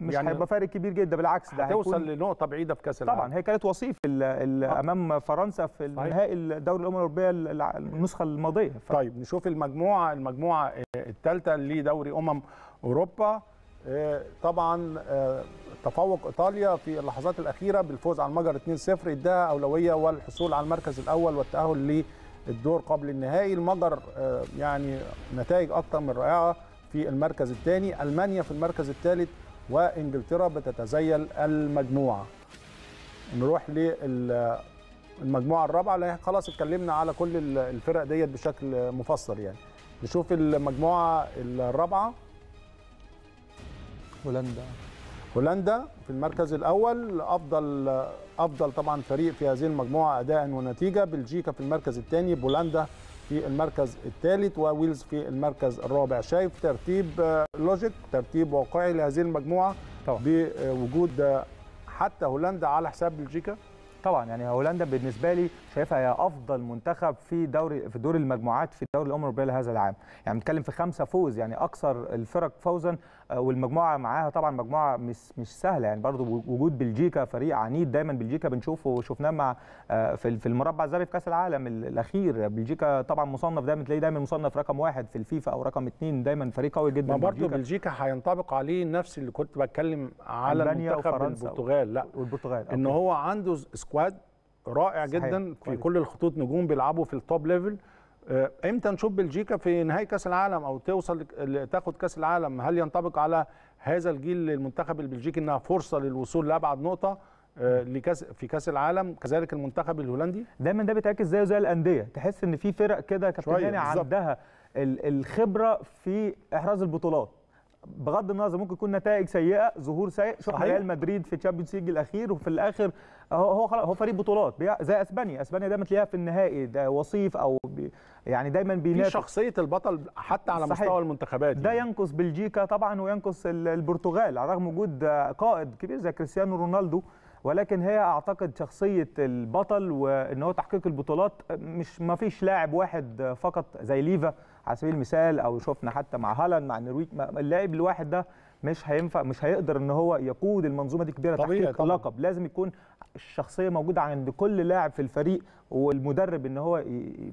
[SPEAKER 1] مش يعني هيبقى فارق كبير جدا بالعكس ده هيوصل لنقطه بعيده في كاس العالم طبعا هي
[SPEAKER 2] كانت وصيف الـ الـ آه. امام فرنسا في نهائي الدوري الامم الاوروبيه النسخه الماضيه
[SPEAKER 1] ف... طيب نشوف المجموعه المجموعه الثالثه لدوري امم اوروبا آه، طبعا آه، تفوق ايطاليا في اللحظات الاخيره بالفوز على المجر 2-0 اداها اولويه والحصول على المركز الاول والتاهل للدور قبل النهائي المجر آه، يعني نتائج اكثر من رائعه في المركز الثاني المانيا في المركز الثالث وانجلترا بتتزيل المجموعه نروح للمجموعه الرابعه اللي خلاص اتكلمنا على كل الفرق ديت بشكل مفصل يعني نشوف المجموعه الرابعه هولندا هولندا في المركز الاول افضل افضل طبعا فريق في هذه المجموعه اداء ونتيجه بلجيكا في المركز الثاني بولندا في المركز الثالث وويلز في المركز الرابع شايف ترتيب لوجيك آه، ترتيب واقعي لهذه المجموعه طبعا. بوجود آه، حتى هولندا على حساب بلجيكا
[SPEAKER 2] طبعا يعني هولندا بالنسبه لي شايفها هي افضل منتخب في دوري في دور المجموعات في دوري الامم الاوروبيه لهذا العام يعني بنتكلم في خمسه فوز يعني اكثر الفرق فوزا آه، والمجموعه معاها طبعا مجموعه مش مش سهله يعني برضو وجود بلجيكا فريق عنيد دايما بلجيكا بنشوفه وشفناه مع آه، في المربع الذهبي في كاس العالم الاخير بلجيكا طبعا مصنف دايما تلاقيه دايما مصنف رقم واحد في الفيفا او رقم اثنين دايما فريق قوي جدا ما برضه بلجيكا
[SPEAKER 1] هينطبق عليه نفس اللي كنت بتكلم على منتخب البرتغال لا والبرتغال ان هو عنده سكواد رائع جدا صحيح. في كل الخطوط نجوم بيلعبوا في التوب ليفل آه، امتى نشوف بلجيكا في نهاية كاس العالم او توصل تاخد كاس العالم هل ينطبق على هذا الجيل للمنتخب البلجيكي انها فرصه للوصول لابعد نقطه آه، لكاس في كاس العالم كذلك المنتخب الهولندي دايما ده بيتاكد زيه زي الانديه تحس ان في فرق كده
[SPEAKER 2] كابتن هاني عندها الخبره في احراز البطولات بغض النظر ممكن يكون نتائج سيئه ظهور سيء شفنا ريال مدريد في تشامبيونز ليج الاخير وفي الاخر هو هو خلاص هو فريق بطولات زي اسبانيا اسبانيا دايما تلاقيها في النهائي ده وصيف او يعني دايما بينافس شخصيه البطل حتى على صحيح. مستوى المنتخبات ده يعني. ينقص بلجيكا طبعا وينقص البرتغال على الرغم وجود قائد كبير زي كريستيانو رونالدو ولكن هي اعتقد شخصيه البطل وان هو تحقيق البطولات مش ما فيش لاعب واحد فقط زي ليفا على سبيل المثال او شفنا حتى مع هالاند مع النرويج اللاعب الواحد ده مش هينفع مش هيقدر ان هو يقود المنظومه دي كبيره طبيعي تحقيق طبعا. لقب لازم يكون الشخصيه موجوده عند كل لاعب في الفريق والمدرب ان هو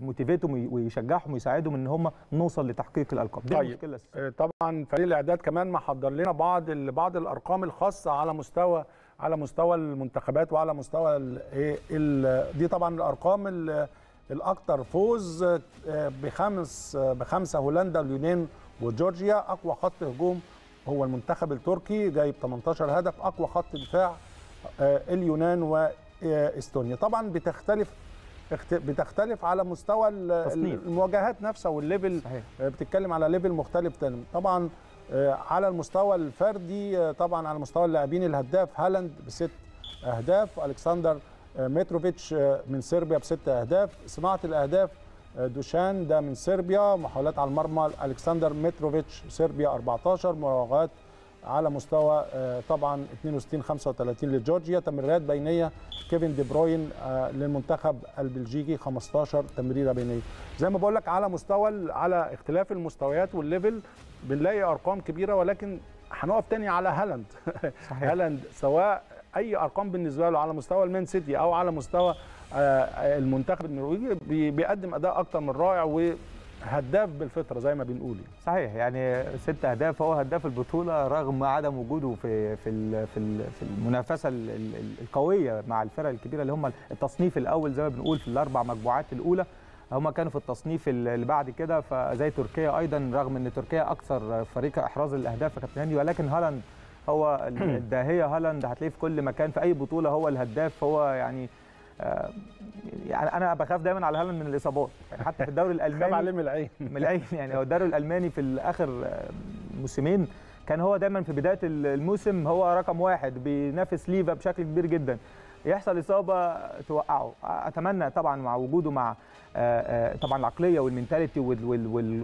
[SPEAKER 2] موتيفيتهم ويشجعهم ويساعدهم ان هم نوصل لتحقيق الالقاب دي طيب.
[SPEAKER 1] المشكله آه، طبعا فريق الاعداد كمان محضر لنا بعض بعض الارقام الخاصه على مستوى على مستوى المنتخبات وعلى مستوى الـ إيه، دي طبعا الارقام الاكثر فوز آه، بخمس آه، بخمسه هولندا واليونان وجورجيا اقوى خط هجوم هو المنتخب التركي جايب 18 هدف اقوى خط دفاع اليونان واستونيا طبعا بتختلف بتختلف على مستوى تصنيف. المواجهات نفسها والليفل صحيح. آه، بتتكلم على ليفل مختلف تاني طبعا آه، على المستوى الفردي آه، طبعا على مستوى اللاعبين الهداف هالاند بست اهداف الكسندر متروفيتش من صربيا بست اهداف صناعه الاهداف دوشان ده من صربيا محاولات على المرمى الكسندر متروفيتش صربيا 14 مراوغات على مستوى آه، طبعا 62 35 لجورجيا تمريرات بينيه كيفن دي بروين آه، للمنتخب البلجيكي 15 تمريره بينيه زي ما بقول لك على مستوى على اختلاف المستويات والليفل بنلاقي ارقام كبيره ولكن هنقف تاني على هالاند هالاند سواء اي ارقام بالنسبه له على مستوى المان سيتي او على مستوى آه، المنتخب النرويجي بيقدم اداء اكتر من رائع و هداف بالفطره زي ما بنقول يعني. صحيح يعني ست اهداف هو هداف البطوله
[SPEAKER 2] رغم عدم وجوده في في في, في المنافسه القويه مع الفرق الكبيره اللي هم التصنيف الاول زي ما بنقول في الاربع مجموعات الاولى هم كانوا في التصنيف اللي بعد كده فزي تركيا ايضا رغم ان تركيا اكثر فريق احراز الاهداف يا كابتن هاني ولكن هالاند هو الداهيه هالاند هتلاقيه في كل مكان في اي بطوله هو الهداف هو يعني آه، يعني انا بخاف دايما على هالاند من الاصابات يعني حتى في الدوري الالماني عليه من العين من العين يعني هو الدوري الالماني في اخر آه، موسمين كان هو دايما في بدايه الموسم هو رقم واحد بينافس ليفا بشكل كبير جدا يحصل اصابه توقعه اتمنى طبعا مع وجوده مع آه، آه، طبعا العقليه والمنتاليتي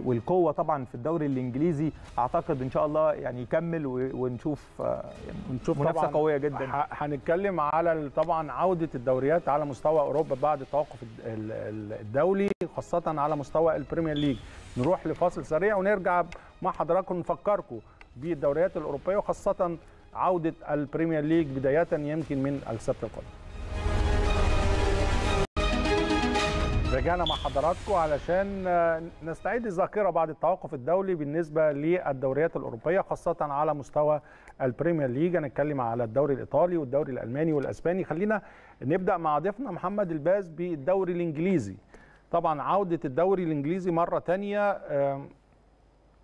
[SPEAKER 2] والقوه طبعا في الدوري الانجليزي اعتقد ان شاء الله يعني يكمل
[SPEAKER 1] ونشوف آه، ونشوف منافسه قويه جدا هنتكلم على طبعا عوده الدوريات على مستوى اوروبا بعد التوقف الدولي خاصه على مستوى البريمير ليج نروح لفاصل سريع ونرجع مع حضراتكم نفكركم بالدوريات الاوروبيه وخاصه عودة البريمير ليج بداية يمكن من السبت القادم رجعنا مع حضراتكم علشان نستعيد الذاكرة بعد التوقف الدولي بالنسبة للدوريات الأوروبية خاصة على مستوى البريمير ليج هنتكلم على الدوري الإيطالي والدوري الألماني والأسباني خلينا نبدأ مع ضيفنا محمد الباز بالدوري الإنجليزي طبعا عودة الدوري الإنجليزي مرة تانية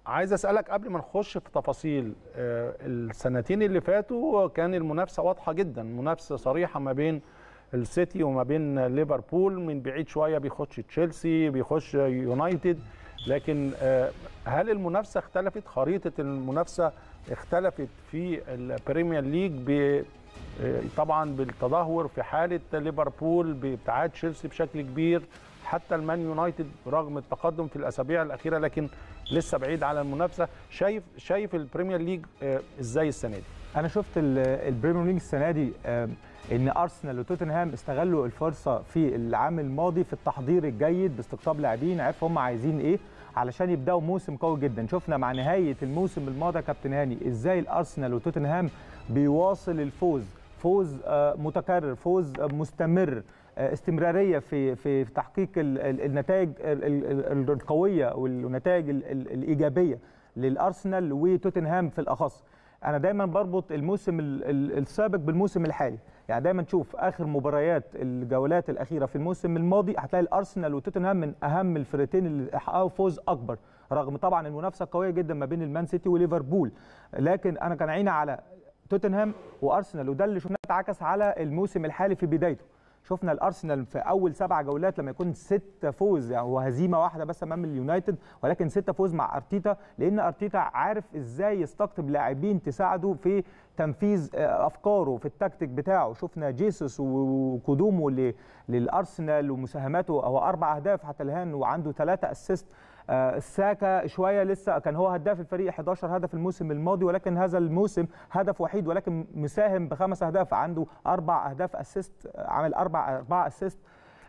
[SPEAKER 1] عايز اسالك قبل ما نخش في تفاصيل آه، السنتين اللي فاتوا كان المنافسه واضحه جدا منافسه صريحه ما بين السيتي وما بين ليفربول من بعيد شويه بيخش تشيلسي بيخش يونايتد لكن آه، هل المنافسه اختلفت خريطه المنافسه اختلفت في البريمير ليج ب آه، طبعا بالتدهور في حاله ليفربول بابتعاد تشيلسي بشكل كبير حتى المان يونايتد رغم التقدم في الاسابيع الاخيره لكن لسه بعيد على المنافسه شايف شايف البريمير ليج آه، ازاي السنه دي
[SPEAKER 2] انا شفت البريمير ليج السنه دي آه، ان ارسنال وتوتنهام استغلوا الفرصه في العام الماضي في التحضير الجيد باستقطاب لاعبين عرفوا هم عايزين ايه علشان يبداوا موسم قوي جدا شفنا مع نهايه الموسم الماضي يا كابتن هاني ازاي الارسنال وتوتنهام بيواصل الفوز فوز آه، متكرر فوز مستمر استمراريه في في تحقيق النتائج القويه والنتائج الايجابيه للارسنال وتوتنهام في الاخص انا دايما بربط الموسم السابق بالموسم الحالي يعني دايما تشوف اخر مباريات الجولات الاخيره في الموسم الماضي هتلاقي الارسنال وتوتنهام من اهم الفرقتين اللي حققوا فوز اكبر رغم طبعا المنافسه قويه جدا ما بين المان سيتي وليفربول لكن انا كان عيني على توتنهام وارسنال وده اللي شفناه اتعكس على الموسم الحالي في بدايته شفنا الارسنال في اول سبع جولات لما يكون ست فوز يعني وهزيمه واحده بس امام اليونايتد ولكن ست فوز مع ارتيتا لان ارتيتا عارف ازاي يستقطب لاعبين تساعده في تنفيذ آه، افكاره في التكتيك بتاعه شفنا جيسوس وقدومه للارسنال ومساهماته هو اربع اهداف حتى الان وعنده ثلاثه اسيست آه، ساكا شويه لسه كان هو هداف الفريق 11 هدف الموسم الماضي ولكن هذا الموسم هدف وحيد ولكن مساهم بخمس اهداف عنده اربع اهداف اسيست آه، عمل اربع اربع اسيست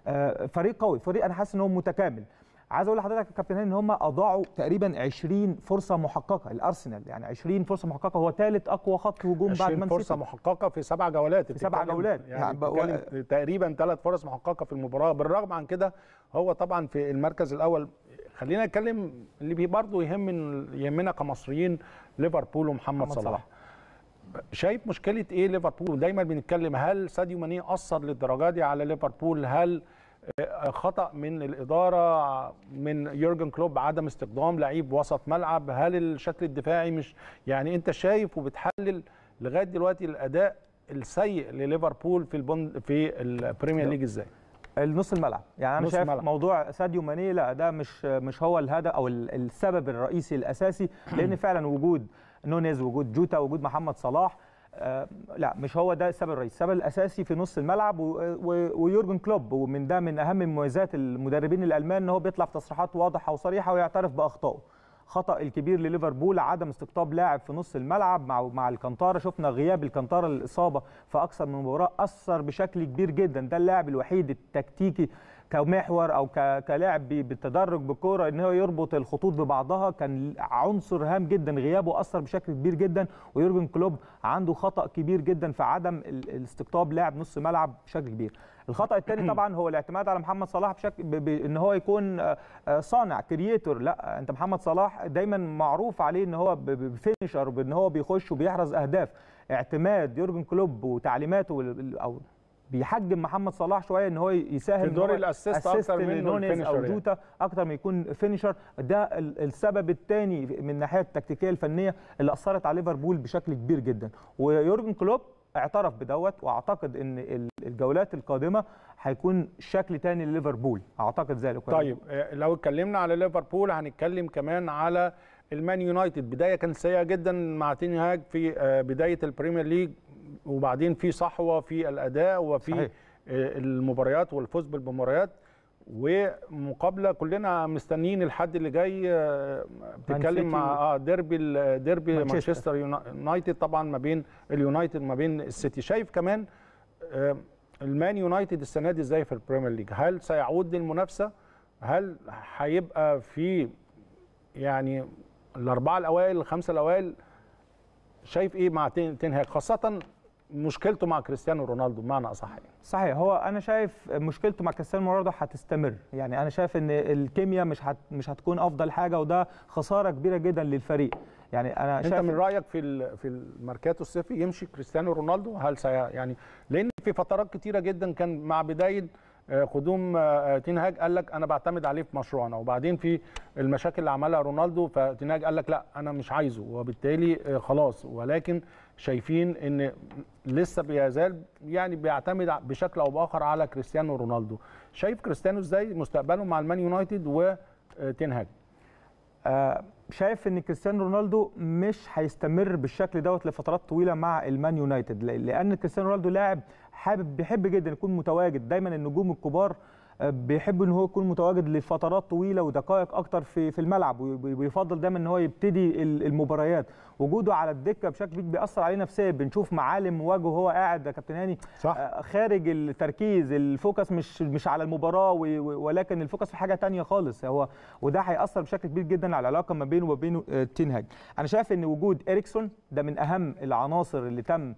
[SPEAKER 2] آه، فريق قوي فريق انا حاسس ان هو متكامل عايز اقول لحضرتك يا كابتن ان هم اضاعوا تقريبا 20 فرصه محققه الارسنال يعني 20 فرصه محققه هو ثالث اقوى خط
[SPEAKER 1] هجوم بعد مان فرصه محققه في سبع جولات في سبع جولات يعني, يعني تقريبا ثلاث فرص محققه في المباراه بالرغم عن كده هو طبعا في المركز الاول خلينا نتكلم اللي برضه يهم يهمنا كمصريين ليفربول ومحمد صلاح. صلاح شايف مشكله ايه ليفربول دايما بنتكلم هل ساديو ماني اثر للدرجه دي على ليفربول هل آه، خطا من الاداره من يورجن كلوب عدم استخدام لعيب وسط ملعب هل الشكل الدفاعي مش يعني انت شايف وبتحلل لغايه دلوقتي الاداء السيء لليفربول في البند في البريمير ليج ازاي النص الملعب يعني انا شايف الملعب.
[SPEAKER 2] موضوع ساديو ماني لا ده مش مش هو الهدف او السبب الرئيسي الاساسي لان فعلا وجود نونيز وجود جوتا وجود محمد صلاح آه، لا مش هو ده السبب الرئيسي السبب الاساسي في نص الملعب ويورجن كلوب ومن ده من اهم مميزات المدربين الالمان ان هو بيطلع في تصريحات واضحه وصريحه ويعترف باخطائه خطا الكبير لليفربول عدم استقطاب لاعب في نص الملعب مع مع الكنتاره شفنا غياب الكنتاره للاصابه في اكثر من مباراه اثر بشكل كبير جدا ده اللاعب الوحيد التكتيكي كمحور او كلاعب بالتدرج بالكوره ان هو يربط الخطوط ببعضها كان عنصر هام جدا غيابه اثر بشكل كبير جدا ويورجن كلوب عنده خطا كبير جدا في عدم استقطاب لاعب نص ملعب بشكل كبير الخطا الثاني طبعا هو الاعتماد على محمد صلاح بشكل ب... ب... ان هو يكون آه، آه، صانع كرييتور لا انت محمد صلاح دايما معروف عليه ان هو ب... فينشر بان هو بيخش وبيحرز اهداف اعتماد يورجن كلوب وتعليماته او بيحجم محمد صلاح شويه ان هو يساهم في دور الاسيست اكتر من او يعني. جوتا يعني. اكتر ما يكون فينيشر ده السبب الثاني من الناحيه التكتيكيه الفنيه اللي اثرت على ليفربول بشكل كبير جدا ويورجن كلوب اعترف بدوت واعتقد ان الجولات القادمه هيكون شكل تاني لليفربول اعتقد ذلك طيب
[SPEAKER 1] آه، لو اتكلمنا على ليفربول هنتكلم كمان على المان يونايتد بدايه كانت سيئه جدا مع تيني هاج في آه، بدايه البريمير ليج وبعدين في صحوه في الاداء وفي صحيح. آه، المباريات والفوز بالمباريات ومقابله كلنا مستنيين الحد اللي جاي آه، بتتكلم مع اه ديربي ديربي مانشستر يونايتد طبعا ما بين اليونايتد ما بين السيتي شايف كمان آه، المان يونايتد السنه دي ازاي في البريمير ليج هل سيعود للمنافسه هل هيبقى في يعني الاربعه الاوائل الخمسه الاوائل شايف ايه مع تنهاك خاصه مشكلته مع كريستيانو رونالدو بمعنى اصح يعني. صحيح هو
[SPEAKER 2] انا شايف مشكلته مع كريستيانو رونالدو هتستمر يعني انا شايف ان الكيمياء مش هت مش هتكون افضل حاجه وده خساره كبيره جدا للفريق يعني انا انت شايف من
[SPEAKER 1] رايك في في الماركاتو الصيفي يمشي كريستيانو رونالدو هل سي يعني لان في فترات كتيره جدا كان مع بدايه قدوم آه، آه، تينهاج قال لك انا بعتمد عليه في مشروعنا وبعدين في المشاكل اللي عملها رونالدو فتينهاج قال لك لا انا مش عايزه وبالتالي آه، خلاص ولكن شايفين ان لسه بيزال يعني بيعتمد بشكل او باخر على كريستيانو رونالدو شايف كريستيانو ازاي مستقبله مع المان يونايتد وتنهاج آه،, آه شايف ان كريستيانو رونالدو مش هيستمر بالشكل
[SPEAKER 2] دوت لفترات طويله مع المان يونايتد لان كريستيانو رونالدو لاعب حابب بيحب جدا يكون متواجد دايما النجوم الكبار بيحب ان هو يكون متواجد لفترات طويله ودقائق اكتر في في الملعب وبيفضل دايما ان هو يبتدي المباريات وجوده على الدكه بشكل كبير بيأثر عليه نفسيا بنشوف معالم وجهه وهو قاعد يا كابتن هاني صح. آه، خارج التركيز الفوكس مش مش على المباراه ولكن الفوكس في حاجه ثانيه خالص هو وده هيأثر بشكل كبير جدا على العلاقه ما بينه وما بين آه، تنهاج انا شايف ان وجود اريكسون ده من اهم العناصر اللي تم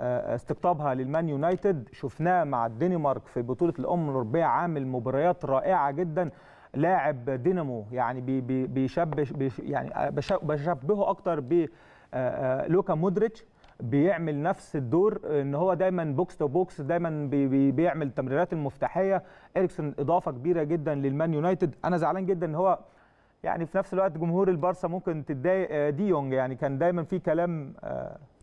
[SPEAKER 2] آه، استقطابها للمان يونايتد شفناه مع الدنمارك في بطولة الأمم الأوروبية عامل مباريات رائعة جدا لاعب دينامو يعني بيشبه يعني بشبهه أكتر بلوكا آه، آه، مودريتش بيعمل نفس الدور ان هو دايما بوكس تو بوكس دايما بي بيعمل التمريرات المفتاحيه اريكسون اضافه كبيره جدا للمان يونايتد انا زعلان جدا ان هو يعني في نفس الوقت جمهور البارسا ممكن تتضايق ديونج يعني كان دايما في كلام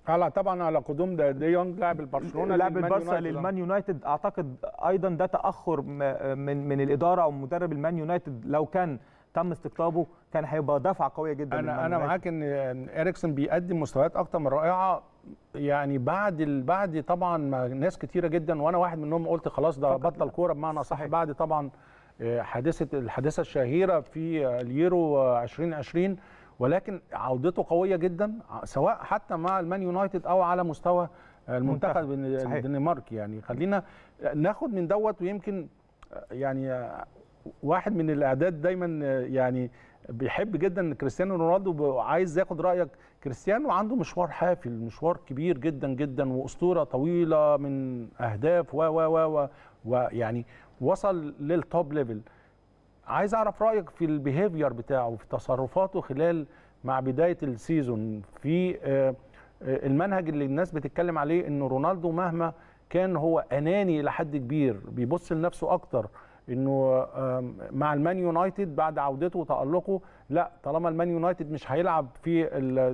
[SPEAKER 1] على طبعا على قدوم ديونج دي يونج لاعب البرشلونه لاعب البارسا للمان
[SPEAKER 2] يونايتد اعتقد ايضا ده تاخر من من الاداره او مدرب المان يونايتد لو كان تم
[SPEAKER 1] استقطابه كان هيبقى دفعه قويه جدا انا انا معاك ان اريكسون بيقدم مستويات اكتر من رائعه يعني بعد ال... بعد طبعا ما ناس كتيره جدا وانا واحد منهم قلت خلاص ده بطل كوره بمعنى صح بعد طبعا آه، حادثه الحادثه الشهيره في اليورو 2020 آه، ولكن عودته قويه جدا سواء حتى مع المان يونايتد او على مستوى المنتخب الدنماركي يعني خلينا ناخد من دوت ويمكن يعني واحد من الاعداد دايما يعني بيحب جدا كريستيانو رونالدو عايز ياخد رايك كريستيانو عنده مشوار حافل مشوار كبير جدا جدا واسطوره طويله من اهداف و و و ويعني وصل للتوب ليفل عايز اعرف رايك في البيهيفير بتاعه في تصرفاته خلال مع بدايه السيزون في آه، آه، المنهج اللي الناس بتتكلم عليه ان رونالدو مهما كان هو اناني الى حد كبير بيبص لنفسه اكتر انه مع المان يونايتد بعد عودته وتالقه لا طالما المان يونايتد مش هيلعب في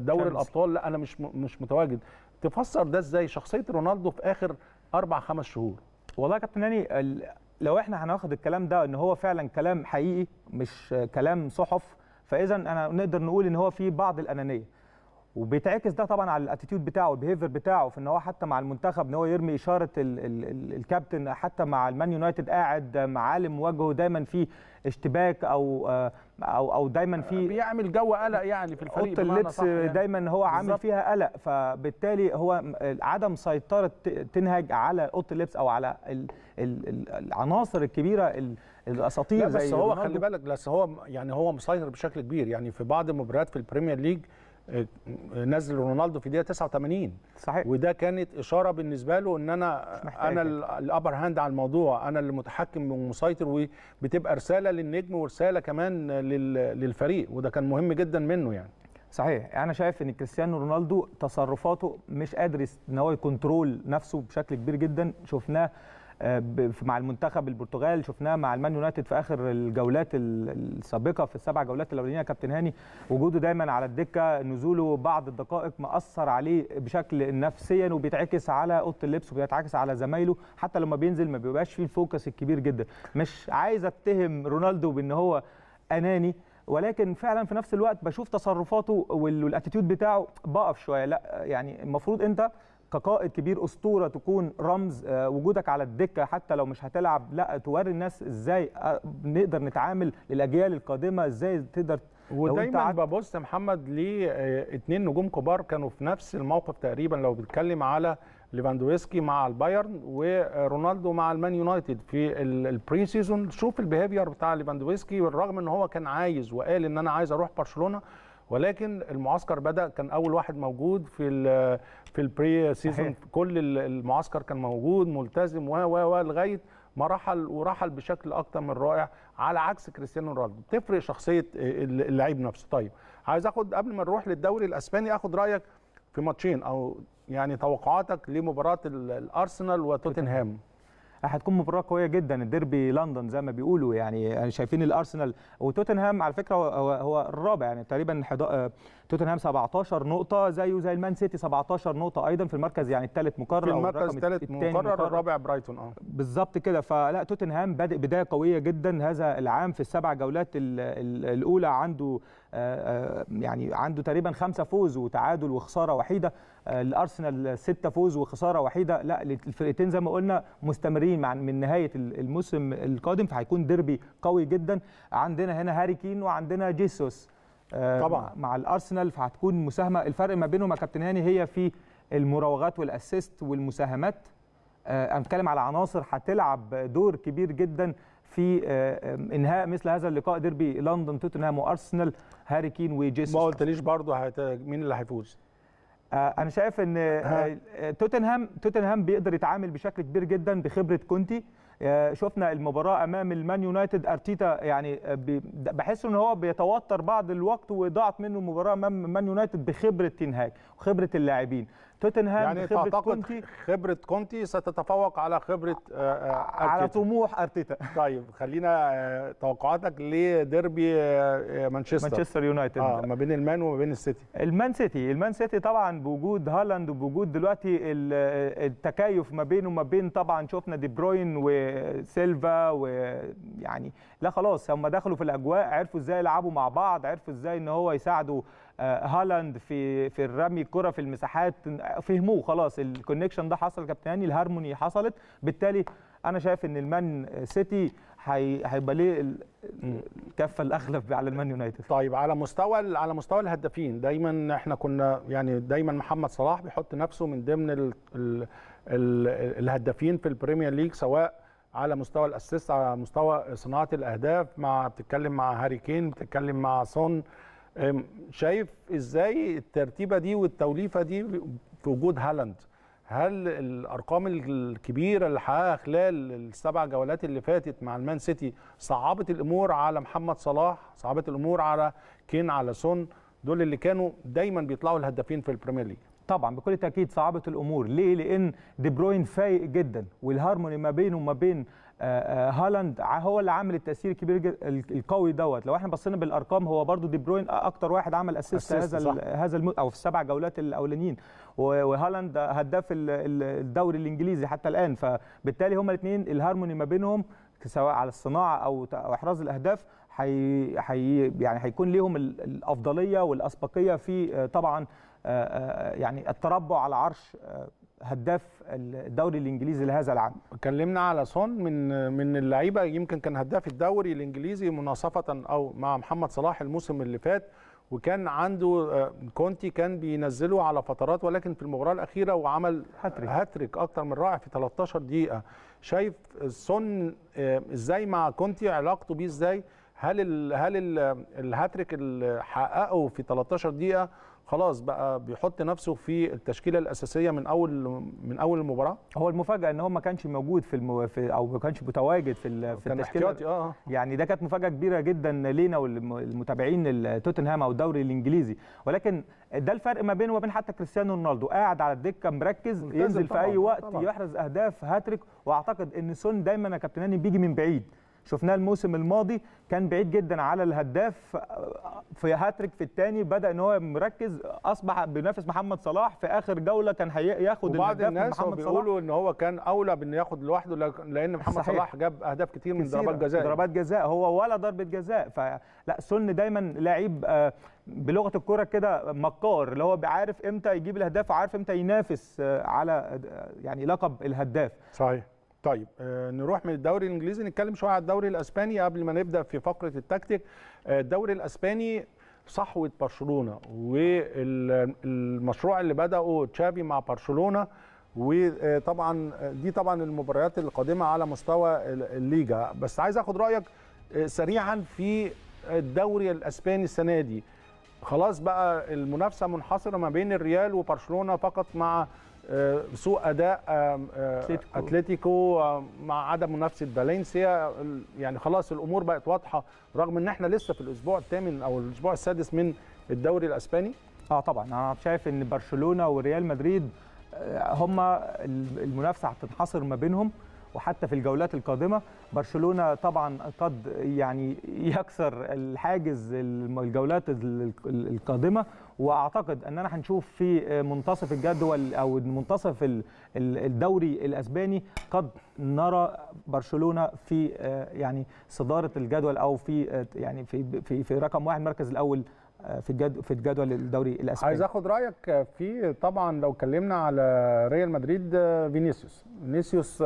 [SPEAKER 1] دوري الابطال لا انا مش مش متواجد تفسر ده ازاي شخصيه رونالدو في اخر اربع خمس شهور والله يا كابتن هاني
[SPEAKER 2] لو احنا هناخد الكلام ده ان هو فعلا كلام حقيقي مش كلام صحف فاذا انا نقدر نقول ان هو في بعض الانانيه وبيتعكس ده طبعا على الاتيتيود بتاعه والبيهيفير بتاعه في ان هو حتى مع المنتخب ان هو يرمي اشاره الـ الـ الـ الكابتن حتى مع المان يونايتد قاعد معالم وجهه دايما في اشتباك او او او دايما في بيعمل جو قلق يعني في الفريق اوضه اللبس يعني. دايما هو عامل فيها قلق فبالتالي هو عدم سيطره تنهج على اوضه اللبس او على العناصر
[SPEAKER 1] الكبيره الاساطير زي بس هو خلي بالك بس هو يعني هو مسيطر بشكل كبير يعني في بعض المباريات في البريمير ليج آه، نزل رونالدو في دقيقه 89 صحيح وده كانت اشاره بالنسبه له ان انا انا الابر هاند على الموضوع انا اللي متحكم ومسيطر وبتبقى رساله للنجم ورساله كمان للفريق وده كان مهم جدا منه يعني صحيح انا شايف ان كريستيانو رونالدو تصرفاته
[SPEAKER 2] مش قادر ان هو يكنترول نفسه بشكل كبير جدا شفناه مع المنتخب البرتغال شفناه مع المان يونايتد في اخر الجولات السابقه في السبع جولات الاولانيه كابتن هاني وجوده دايما على الدكه نزوله بعض الدقائق مأثر عليه بشكل نفسيا وبيتعكس على اوضه اللبس وبيتعكس على زمايله حتى لما بينزل ما بيبقاش فيه الفوكس الكبير جدا مش عايز اتهم رونالدو بان هو اناني ولكن فعلا في نفس الوقت بشوف تصرفاته والاتيتيود بتاعه بقف شويه لا يعني المفروض انت كقائد كبير اسطوره تكون رمز آه، وجودك على الدكه حتى لو مش هتلعب لا توري الناس ازاي آه، نقدر نتعامل للاجيال القادمه ازاي
[SPEAKER 1] تقدر ودايما ببص محمد لاثنين آه، نجوم كبار كانوا في نفس الموقف تقريبا لو بتكلم على ليفاندوفسكي مع البايرن ورونالدو مع المان يونايتد في البري سيزون شوف البيهيفير بتاع ليفاندوفسكي بالرغم ان هو كان عايز وقال ان انا عايز اروح برشلونه ولكن المعسكر بدا كان اول واحد موجود في الـ آه، في البري سيزون كل المعسكر كان موجود ملتزم و و و لغايه ما رحل ورحل بشكل اكتر من رائع على عكس كريستيانو رونالدو تفرق شخصيه اللعيب نفسه طيب عايز اخد قبل ما نروح للدوري الاسباني اخد رايك في ماتشين او يعني توقعاتك لمباراه الارسنال وتوتنهام هتكون مباراه
[SPEAKER 2] قويه جدا الديربي لندن زي ما بيقولوا يعني, يعني شايفين الارسنال وتوتنهام على فكره هو, هو الرابع يعني تقريبا آه، توتنهام 17 نقطه زيه زي المان سيتي 17 نقطه ايضا في المركز يعني الثالث مقرر في المركز الثالث مقرر
[SPEAKER 1] الرابع برايتون اه
[SPEAKER 2] بالظبط كده فلا توتنهام بادئ بدايه قويه جدا هذا العام في السبع جولات الاولى عنده آه، آه، يعني عنده تقريبا خمسه فوز وتعادل وخساره وحيده آه، الارسنال سته فوز وخساره وحيده لا الفرقتين زي ما قلنا مستمرين مع من نهايه الموسم القادم فهيكون ديربي قوي جدا عندنا هنا هاري كين وعندنا جيسوس طبعا مع الارسنال فهتكون مساهمه الفرق ما بينهم يا كابتن هاني هي في المراوغات والاسيست والمساهمات آه، انا بتكلم على عناصر هتلعب دور كبير جدا في آه، انهاء مثل هذا اللقاء ديربي لندن توتنهام وارسنال هاري كين وجيسون ما قلتليش برضه مين اللي هيفوز آه، انا شايف ان توتنهام توتنهام بيقدر يتعامل بشكل كبير جدا بخبره كونتي شفنا المباراه امام المان يونايتد ارتيتا يعني بحس ان هو بيتوتر بعض الوقت وضاعت منه المباراه امام مان يونايتد بخبره تين هاج وخبره اللاعبين
[SPEAKER 1] توتنهام يعني خبرة كونتي خبرة كونتي ستتفوق على خبرة آه، آه، أرتيتا على طموح أرتيتا طيب خلينا آه، توقعاتك لديربي مانشستر مانشستر يونايتد آه ما بين المان وما بين السيتي المان سيتي المان سيتي طبعا بوجود هالاند
[SPEAKER 2] وبوجود دلوقتي التكيف ما بينه وما بين طبعا شفنا دي بروين وسيلفا ويعني لا خلاص هم دخلوا في الاجواء عرفوا ازاي يلعبوا مع بعض عرفوا ازاي ان هو يساعدوا آه، هالاند في في الرمي الكره في المساحات فهموه خلاص الكونكشن ده حصل كابتن هاني الهارموني حصلت بالتالي انا شايف ان
[SPEAKER 1] المان سيتي هيبقى ليه الكفه الاغلب على المان يونايتد طيب على مستوى على مستوى الهدافين دايما احنا كنا يعني دايما محمد صلاح بيحط نفسه من ضمن ال ال ال الهدافين في البريمير ليج سواء على مستوى الاسيست على مستوى صناعه الاهداف مع بتتكلم مع هاري كين بتتكلم مع سون شايف ازاي الترتيبه دي والتوليفه دي في وجود هالاند هل الارقام الكبيره اللي حققها خلال السبع جولات اللي فاتت مع المان سيتي صعبت الامور على محمد صلاح صعبت الامور على كين على سون دول اللي كانوا دايما بيطلعوا الهدافين في البريمير ليج طبعا بكل
[SPEAKER 2] تاكيد صعبت الامور ليه لان دي بروين فايق جدا والهارموني ما بينه وما بين آه، آه، هالاند هو اللي عامل التاثير الكبير القوي دوت لو احنا بصينا بالارقام هو برده دي بروين اكتر واحد عمل اسيست هذا هذا الم... او في السبع جولات الاولانيين وهالاند هداف الدوري الانجليزي حتى الان فبالتالي هما الاثنين الهارموني ما بينهم سواء على الصناعه او احراز الاهداف حي... حي... يعني هيكون ليهم الافضليه والاسبقيه في آه، طبعا يعني التربع
[SPEAKER 1] على عرش هداف الدوري الانجليزي لهذا العام اتكلمنا على سون من من اللعيبه يمكن كان هداف الدوري الانجليزي مناصفه او مع محمد صلاح الموسم اللي فات وكان عنده آه، كونتي كان بينزله على فترات ولكن في المباراه الاخيره وعمل هاتريك هاتريك اكتر من رائع في 13 دقيقه شايف سون آه، ازاي مع كونتي علاقته بيه ازاي هل الـ هل الهاتريك اللي حققه في 13 دقيقه خلاص بقى بيحط نفسه في التشكيله الاساسيه من اول من اول المباراه
[SPEAKER 2] هو المفاجاه ان هو ما كانش موجود في, المو... في او ما كانش متواجد في في التشكيله اه يعني ده كانت مفاجاه كبيره جدا لينا والمتابعين توتنهام او الدوري الانجليزي ولكن ده الفرق ما بينه وبين حتى كريستيانو رونالدو قاعد على الدكه مركز ينزل في اي وقت طبعًا. يحرز اهداف هاتريك واعتقد ان سون دايما يا كابتن بيجي من بعيد شفناه الموسم الماضي كان بعيد جدا على الهداف في هاتريك في الثاني بدا ان هو مركز اصبح بينافس محمد صلاح في اخر جوله كان هياخد وبعض الناس محمد صلاح بيقولوا
[SPEAKER 1] ان هو كان اولى بانه ياخد لوحده لان محمد صحيح. صلاح
[SPEAKER 2] جاب اهداف كتير من ضربات جزاء ضربات جزاء هو ولا ضربه جزاء فلا سن دايما لعيب آه، بلغه الكوره كده مكار اللي هو عارف امتى يجيب الاهداف وعارف امتى
[SPEAKER 1] ينافس آه، على آه، يعني لقب الهداف صحيح طيب آه، نروح من الدوري الانجليزي نتكلم شويه على الدوري الاسباني قبل ما نبدا في فقره التكتيك آه، الدوري الاسباني صحوه برشلونه والمشروع اللي بداه تشافي مع برشلونه وطبعا آه، دي طبعا المباريات القادمه على مستوى الليجا بس عايز اخد رايك سريعا في الدوري الاسباني السنه دي خلاص بقى المنافسه منحصره ما بين الريال وبرشلونه فقط مع آه، سوء اداء آه، أتلتيكو. اتلتيكو مع عدم منافسه فالنسيا يعني خلاص الامور بقت واضحه رغم ان احنا لسه في الاسبوع الثامن او الاسبوع السادس من الدوري الاسباني اه طبعا انا شايف ان برشلونه وريال مدريد
[SPEAKER 2] آه، هما المنافسه هتنحصر ما بينهم وحتى في الجولات القادمه برشلونه طبعا قد يعني يكسر الحاجز الجولات القادمه واعتقد اننا هنشوف في منتصف الجدول او منتصف الدوري الاسباني قد نرى برشلونه في آه، يعني صداره الجدول او في آه، يعني في في, في رقم واحد المركز الاول آه، في في الجدول الدوري الاسباني عايز
[SPEAKER 1] اخد رايك في طبعا لو اتكلمنا على ريال مدريد فينيسيوس فينيسيوس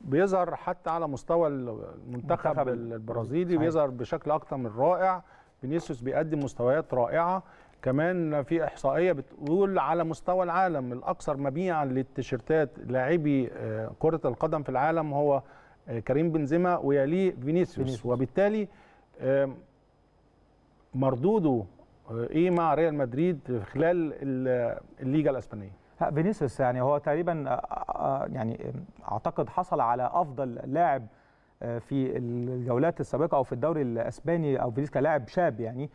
[SPEAKER 1] بيظهر حتى على مستوى المنتخب البرازيلي بيظهر بشكل اكتر من رائع فينيسيوس بيقدم مستويات رائعه كمان في احصائيه بتقول على مستوى العالم الاكثر مبيعا للتيشيرتات لاعبي آه، كره القدم في العالم هو آه، كريم بنزيما ويليه فينيسيوس وبالتالي مردوده آه، ايه مع ريال مدريد خلال الليجا الاسبانيه
[SPEAKER 2] فينيسيوس يعني هو تقريبا يعني اعتقد حصل على افضل لاعب في الجولات السابقه او في الدوري الاسباني او فينيسيوس كلاعب شاب يعني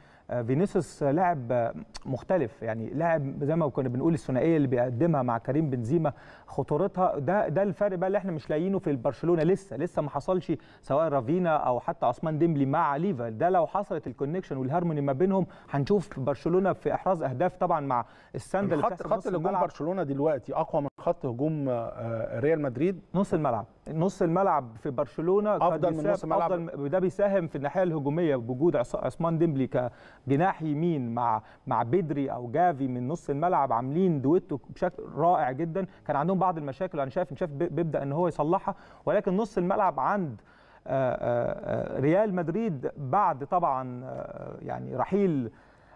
[SPEAKER 2] فينيسيوس لاعب مختلف يعني لاعب زي ما كنا بنقول الثنائيه اللي بيقدمها مع كريم بنزيما خطورتها ده ده الفرق بقى اللي احنا مش لاقيينه في برشلونه لسه لسه ما حصلش سواء رافينا او حتى عثمان ديمبلي مع ليفا ده لو حصلت الكونكشن والهارموني ما بينهم هنشوف برشلونه في احراز اهداف طبعا مع الساند خط خط هجوم برشلونه
[SPEAKER 1] دلوقتي اقوى من خط هجوم آه، ريال مدريد نص الملعب نص الملعب في برشلونه افضل من نص الملعب
[SPEAKER 2] ده بيساهم في الناحيه الهجوميه بوجود عثمان ديمبلي ك جناح يمين مع مع بدري او جافي من نص الملعب عاملين دويتو بشكل رائع جدا كان عندهم بعض المشاكل انا شايف ان شايف بيبدا ان هو يصلحها ولكن نص الملعب عند آه، آه، آه، ريال مدريد بعد طبعا يعني رحيل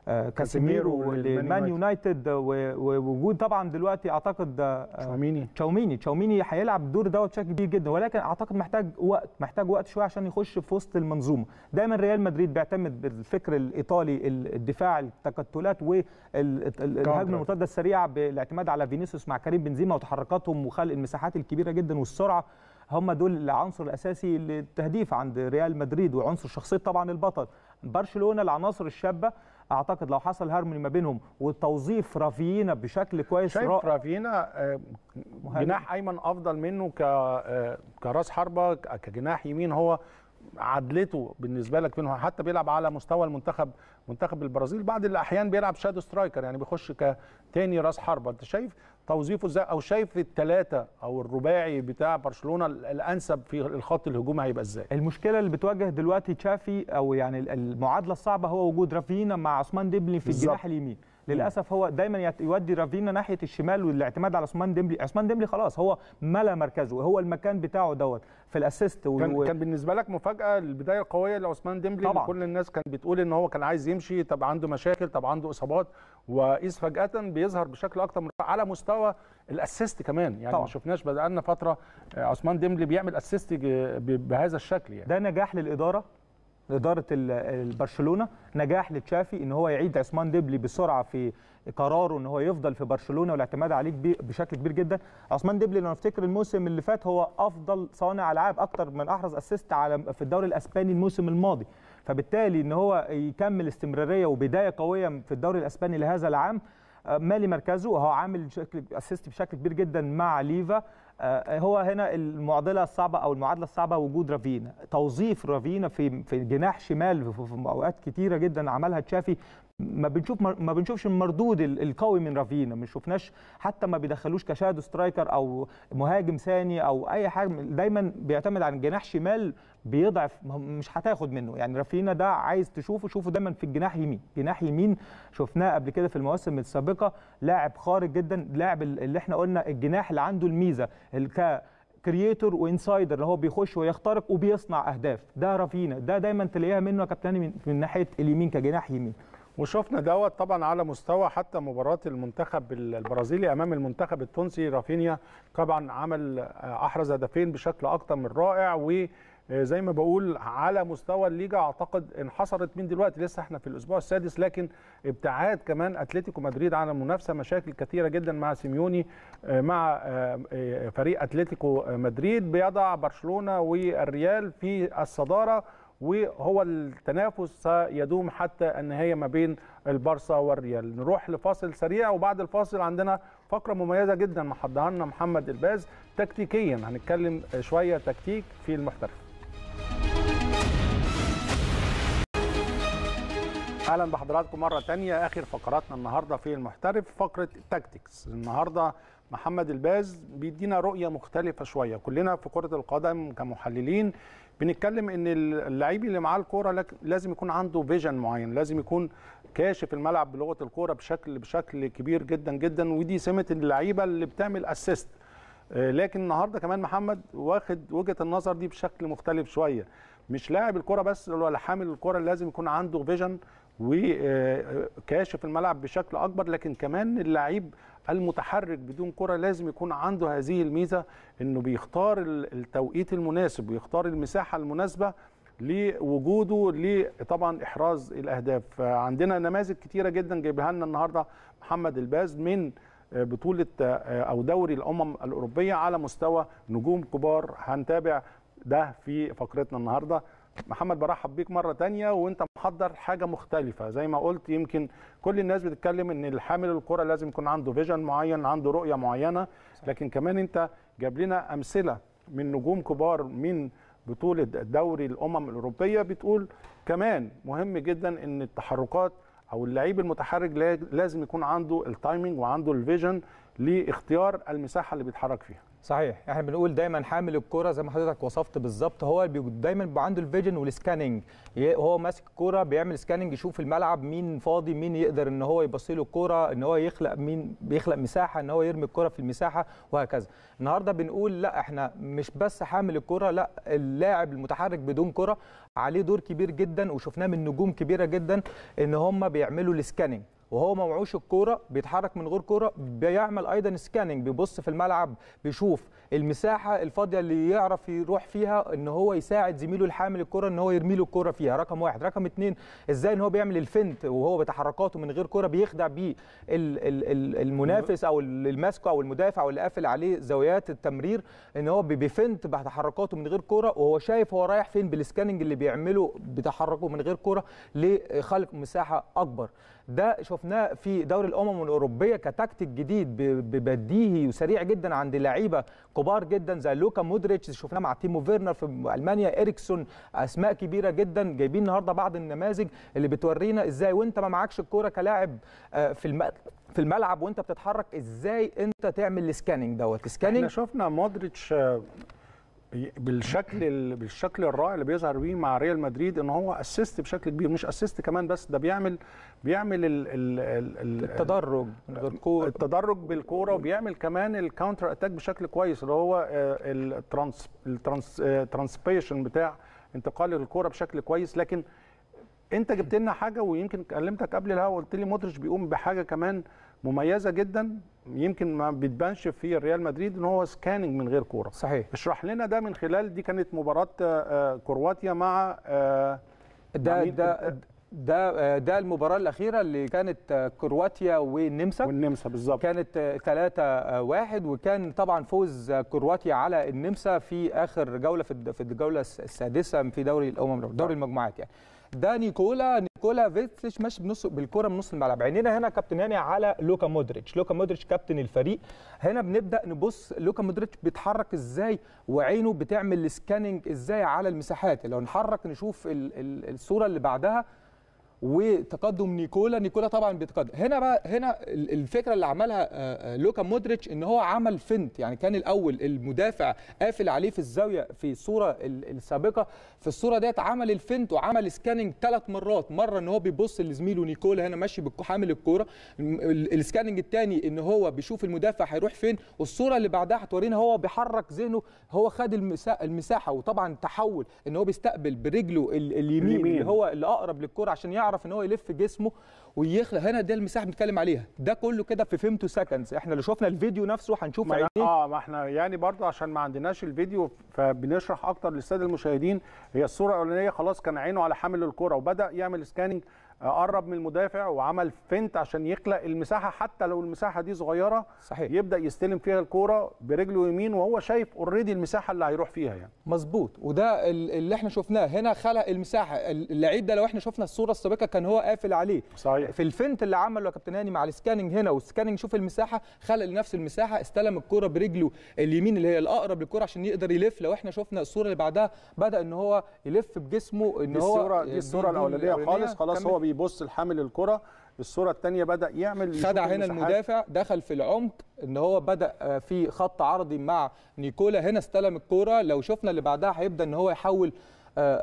[SPEAKER 2] كاسيميرو لمان يونايتد ووجود طبعا دلوقتي اعتقد آه، تشاوميني تشاوميني تشاوميني هيلعب الدور دوت بشكل كبير جدا ولكن اعتقد محتاج وقت محتاج وقت شويه عشان يخش في وسط المنظومه دايما ريال مدريد بيعتمد بالفكر الايطالي الدفاع التكتلات والهجمه المرتده السريعه بالاعتماد على فينيسيوس مع كريم بنزيما وتحركاتهم وخلق المساحات الكبيره جدا والسرعه هم دول العنصر الاساسي للتهديف عند ريال مدريد وعنصر شخصيه طبعا البطل برشلونه العناصر الشابه اعتقد لو حصل هارموني ما بينهم وتوظيف رافينا بشكل كويس شايف رأ...
[SPEAKER 1] رافينا آه، جناح ايمن افضل منه ك آه، كراس حربه كجناح يمين هو عدلته بالنسبه لك فين حتى بيلعب على مستوى المنتخب منتخب البرازيل بعض الاحيان بيلعب شادو سترايكر يعني بيخش كتاني راس حربه انت شايف توظيفه ازاي او شايف الثلاثه او الرباعي بتاع برشلونه الانسب في الخط الهجومي هيبقى ازاي
[SPEAKER 2] المشكله اللي بتواجه دلوقتي تشافي او يعني المعادله الصعبه هو وجود رافينا مع عثمان ديبلي في الجناح اليمين للاسف هو دايما يودي رافينا ناحيه الشمال والاعتماد على عثمان ديمبلي عثمان ديمبلي خلاص هو ملا مركزه هو المكان بتاعه دوت في الاسيست و... كان, كان
[SPEAKER 1] بالنسبه لك مفاجاه البدايه القويه لعثمان ديمبلي طبعا كل الناس كانت بتقول ان هو كان عايز يمشي طب عنده مشاكل طب عنده اصابات وقيس فجاه بيظهر بشكل اكتر من على مستوى الاسيست كمان يعني طبعا. ما شفناش بدأنا فتره آه، عثمان ديمبلي بيعمل اسيست بهذا الشكل يعني ده نجاح للاداره لاداره برشلونه نجاح
[SPEAKER 2] لتشافي ان هو يعيد عثمان ديبلي بسرعه في قراره ان هو يفضل في برشلونه والاعتماد عليه بشكل كبير جدا عثمان ديبلي لو نفتكر الموسم اللي فات هو افضل صانع العاب اكتر من احرز اسيست على في الدوري الاسباني الموسم الماضي فبالتالي ان هو يكمل استمراريه وبدايه قويه في الدوري الاسباني لهذا العام آه، مالي مركزه وهو عامل اسيست بشكل كبير جدا مع ليفا آه، هو هنا المعضله الصعبه او المعادله الصعبه وجود رافينا توظيف رافينا في في جناح شمال في اوقات كتيره جدا عملها تشافي ما بنشوف ما بنشوفش المردود القوي من رافينا ما شفناش حتى ما بيدخلوش كشادو سترايكر او مهاجم ثاني او اي حاجه دايما بيعتمد على الجناح شمال بيضعف مش هتاخد منه يعني رافينا ده عايز تشوفه شوفه دايما في الجناح يمين جناح يمين شفناه قبل كده في المواسم السابقه لاعب خارج جدا لاعب اللي احنا قلنا الجناح اللي عنده الميزه الك كرييتور وانسايدر اللي هو بيخش ويخترق وبيصنع اهداف ده رافينا ده دايما تلاقيها منه يا كابتن من ناحيه اليمين كجناح يمين
[SPEAKER 1] وشفنا دوت طبعا على مستوى حتى مباراه المنتخب البرازيلي امام المنتخب التونسي رافينيا طبعا عمل آه، احرز هدفين بشكل اكتر من رائع وزي آه، ما بقول على مستوى الليجا اعتقد انحصرت من دلوقتي لسه احنا في الاسبوع السادس لكن ابتعاد كمان اتلتيكو مدريد عن المنافسه مشاكل كثيره جدا مع سيميوني آه، مع فريق اتلتيكو مدريد بيضع برشلونه والريال في الصداره وهو التنافس سيدوم حتى النهاية ما بين البارسا والريال نروح لفاصل سريع وبعد الفاصل عندنا فقرة مميزة جدا محضرها لنا محمد الباز تكتيكيا هنتكلم شوية تكتيك في المحترف اهلا بحضراتكم مره تانية اخر فقراتنا النهارده في المحترف فقره تاكتكس النهارده محمد الباز بيدينا رؤيه مختلفه شويه كلنا في كره القدم كمحللين بنتكلم ان اللعيب اللي معاه الكوره لازم يكون عنده فيجن معين لازم يكون كاشف الملعب بلغه الكوره بشكل بشكل كبير جدا جدا ودي سمه اللعيبه اللي بتعمل اسيست آه، لكن النهارده كمان محمد واخد وجهه النظر دي بشكل مختلف شويه مش لاعب الكره بس ولا حامل الكره لازم يكون عنده فيجن وكاشف آه، آه، الملعب بشكل اكبر لكن كمان اللعيب المتحرك بدون كرة لازم يكون عنده هذه الميزة انه بيختار التوقيت المناسب ويختار المساحة المناسبة لوجوده لطبعا احراز الاهداف عندنا نماذج كتيره جدا جايبها لنا النهارده محمد الباز من آه، بطوله آه، او دوري الامم الاوروبيه على مستوى نجوم كبار هنتابع ده في فقرتنا النهارده محمد برحب بيك مره تانية وانت محضر حاجه مختلفه زي ما قلت يمكن كل الناس بتتكلم ان الحامل الكره لازم يكون عنده فيجن معين عنده رؤيه معينه لكن كمان انت جاب لنا امثله من نجوم كبار من بطوله دوري الامم الاوروبيه بتقول كمان مهم جدا ان التحركات او اللعيب المتحرك لازم يكون عنده التايمنج وعنده الفيجن لاختيار المساحه اللي بيتحرك فيها
[SPEAKER 2] صحيح احنا بنقول دايما حامل الكوره زي ما حضرتك وصفت بالظبط هو دايما بيبقى عنده الفيجن والسكاننج هو ماسك الكوره بيعمل سكاننج يشوف الملعب مين فاضي مين يقدر ان هو يبص له الكوره ان هو يخلق مين بيخلق مساحه ان هو يرمي الكوره في المساحه وهكذا النهارده بنقول لا احنا مش بس حامل الكوره لا اللاعب المتحرك بدون كوره عليه دور كبير جدا وشفناه من نجوم كبيره جدا ان هم بيعملوا السكاننج وهو موعوش الكوره بيتحرك من غير كوره بيعمل ايضا سكاننج بيبص في الملعب بيشوف المساحه الفاضيه اللي يعرف يروح فيها ان هو يساعد زميله الحامل الكوره ان هو يرمي له الكوره فيها رقم واحد رقم اتنين ازاي ان هو بيعمل الفنت وهو بتحركاته من غير كوره بيخدع بيه المنافس او الماسكو او المدافع او اللي قافل عليه زاويات التمرير ان هو بيفنت بتحركاته من غير كوره وهو شايف هو رايح فين بالسكاننج اللي بيعمله بتحركه من غير كوره لخلق مساحه اكبر ده شفناه في دوري الامم الاوروبيه كتكتيك جديد بديهي وسريع جدا عند لعيبه كبار جدا زي لوكا مودريتش شفناه مع تيمو فيرنر في المانيا اريكسون اسماء كبيره جدا جايبين النهارده بعض النماذج اللي بتورينا ازاي وانت ما معكش الكوره كلاعب آه، في الم... في الملعب وانت بتتحرك ازاي انت تعمل
[SPEAKER 1] السكاننج دوت السكاننج احنا شفنا مودريتش آه، بالشكل بالشكل الرائع اللي بيظهر بيه مع ريال مدريد ان هو اسيست بشكل كبير مش اسيست كمان بس ده بيعمل بيعمل ال ال ال التدرج التدرج بالكوره وبيعمل كمان الكاونتر اتاك بشكل كويس اللي هو الترانس آه، الترانسبيشن آه، بتاع انتقال الكوره بشكل كويس لكن انت جبت لنا حاجه ويمكن كلمتك قبل الهوا وقلت لي مودريتش بيقوم بحاجه كمان مميزه جدا يمكن ما بتبانش في ريال مدريد ان هو سكاننج من غير كوره صحيح اشرح لنا ده من خلال دي كانت مباراه آه، آه، كرواتيا مع آه، ده ده
[SPEAKER 2] ده ده المباراه الاخيره اللي كانت كرواتيا والنمسا والنمسا بالظبط كانت 3 1 وكان طبعا فوز كرواتيا على النمسا في اخر جوله في الجوله السادسه في دوري الامم دوري نعم. المجموعات يعني ده نيكولا نيكولا فيتش ماشي بنص بالكره من نص الملعب عينينا هنا كابتن هاني على لوكا مودريتش لوكا مودريتش كابتن الفريق هنا بنبدا نبص لوكا مودريتش بيتحرك ازاي وعينه بتعمل سكاننج ازاي على المساحات لو نحرك نشوف الصوره اللي بعدها وتقدم نيكولا نيكولا طبعا بيتقدم هنا بقى هنا الفكره اللي عملها آه، آه، لوكا مودريتش ان هو عمل فنت يعني كان الاول المدافع قافل عليه في الزاويه في الصوره السابقه في الصوره ديت عمل الفنت وعمل سكاننج ثلاث مرات مره ان هو بيبص لزميله نيكولا هنا ماشي حامل الكوره السكاننج الثاني ان هو بيشوف المدافع هيروح فين والصوره اللي بعدها هتورينا هو بيحرك ذهنه هو خد المساحه وطبعا تحول ان هو بيستقبل برجله اليمين اللي هو اللي اقرب للكوره عشان يعرف يعرف ان هو يلف جسمه ويخلق هنا دي المساحه اللي بنتكلم عليها ده كله كده في فيمتو سكندز احنا اللي شفنا الفيديو نفسه
[SPEAKER 1] هنشوف يعني إيه. اه ما احنا يعني برضه عشان ما عندناش الفيديو فبنشرح اكتر للساده المشاهدين هي الصوره الاولانيه خلاص كان عينه على حامل الكره وبدا يعمل سكاننج قرب من المدافع وعمل فنت عشان يخلق المساحه حتى لو المساحه دي صغيره صحيح. يبدا يستلم فيها الكوره برجله يمين وهو شايف اوريدي المساحه اللي هيروح فيها يعني مظبوط
[SPEAKER 2] وده اللي احنا شفناه هنا خلق المساحه اللعيب ده لو احنا شفنا الصوره السابقه كان هو قافل عليه صحيح. في الفنت اللي عمله يا كابتن هاني مع السكاننج هنا والسكاننج شوف المساحه خلق لنفس المساحه استلم الكوره برجله اليمين اللي هي الاقرب للكوره عشان يقدر يلف لو احنا شفنا الصوره اللي بعدها بدا
[SPEAKER 1] ان هو يلف بجسمه ان هو الصوره دي الصوره الاولانيه خالص خلاص هو بيبص لحامل الكره الصوره الثانيه بدا يعمل خدع هنا المدافع
[SPEAKER 2] دخل في العمق ان هو بدا آه، في خط عرضي مع نيكولا هنا استلم الكوره لو شفنا اللي بعدها هيبدا ان هو يحول آه،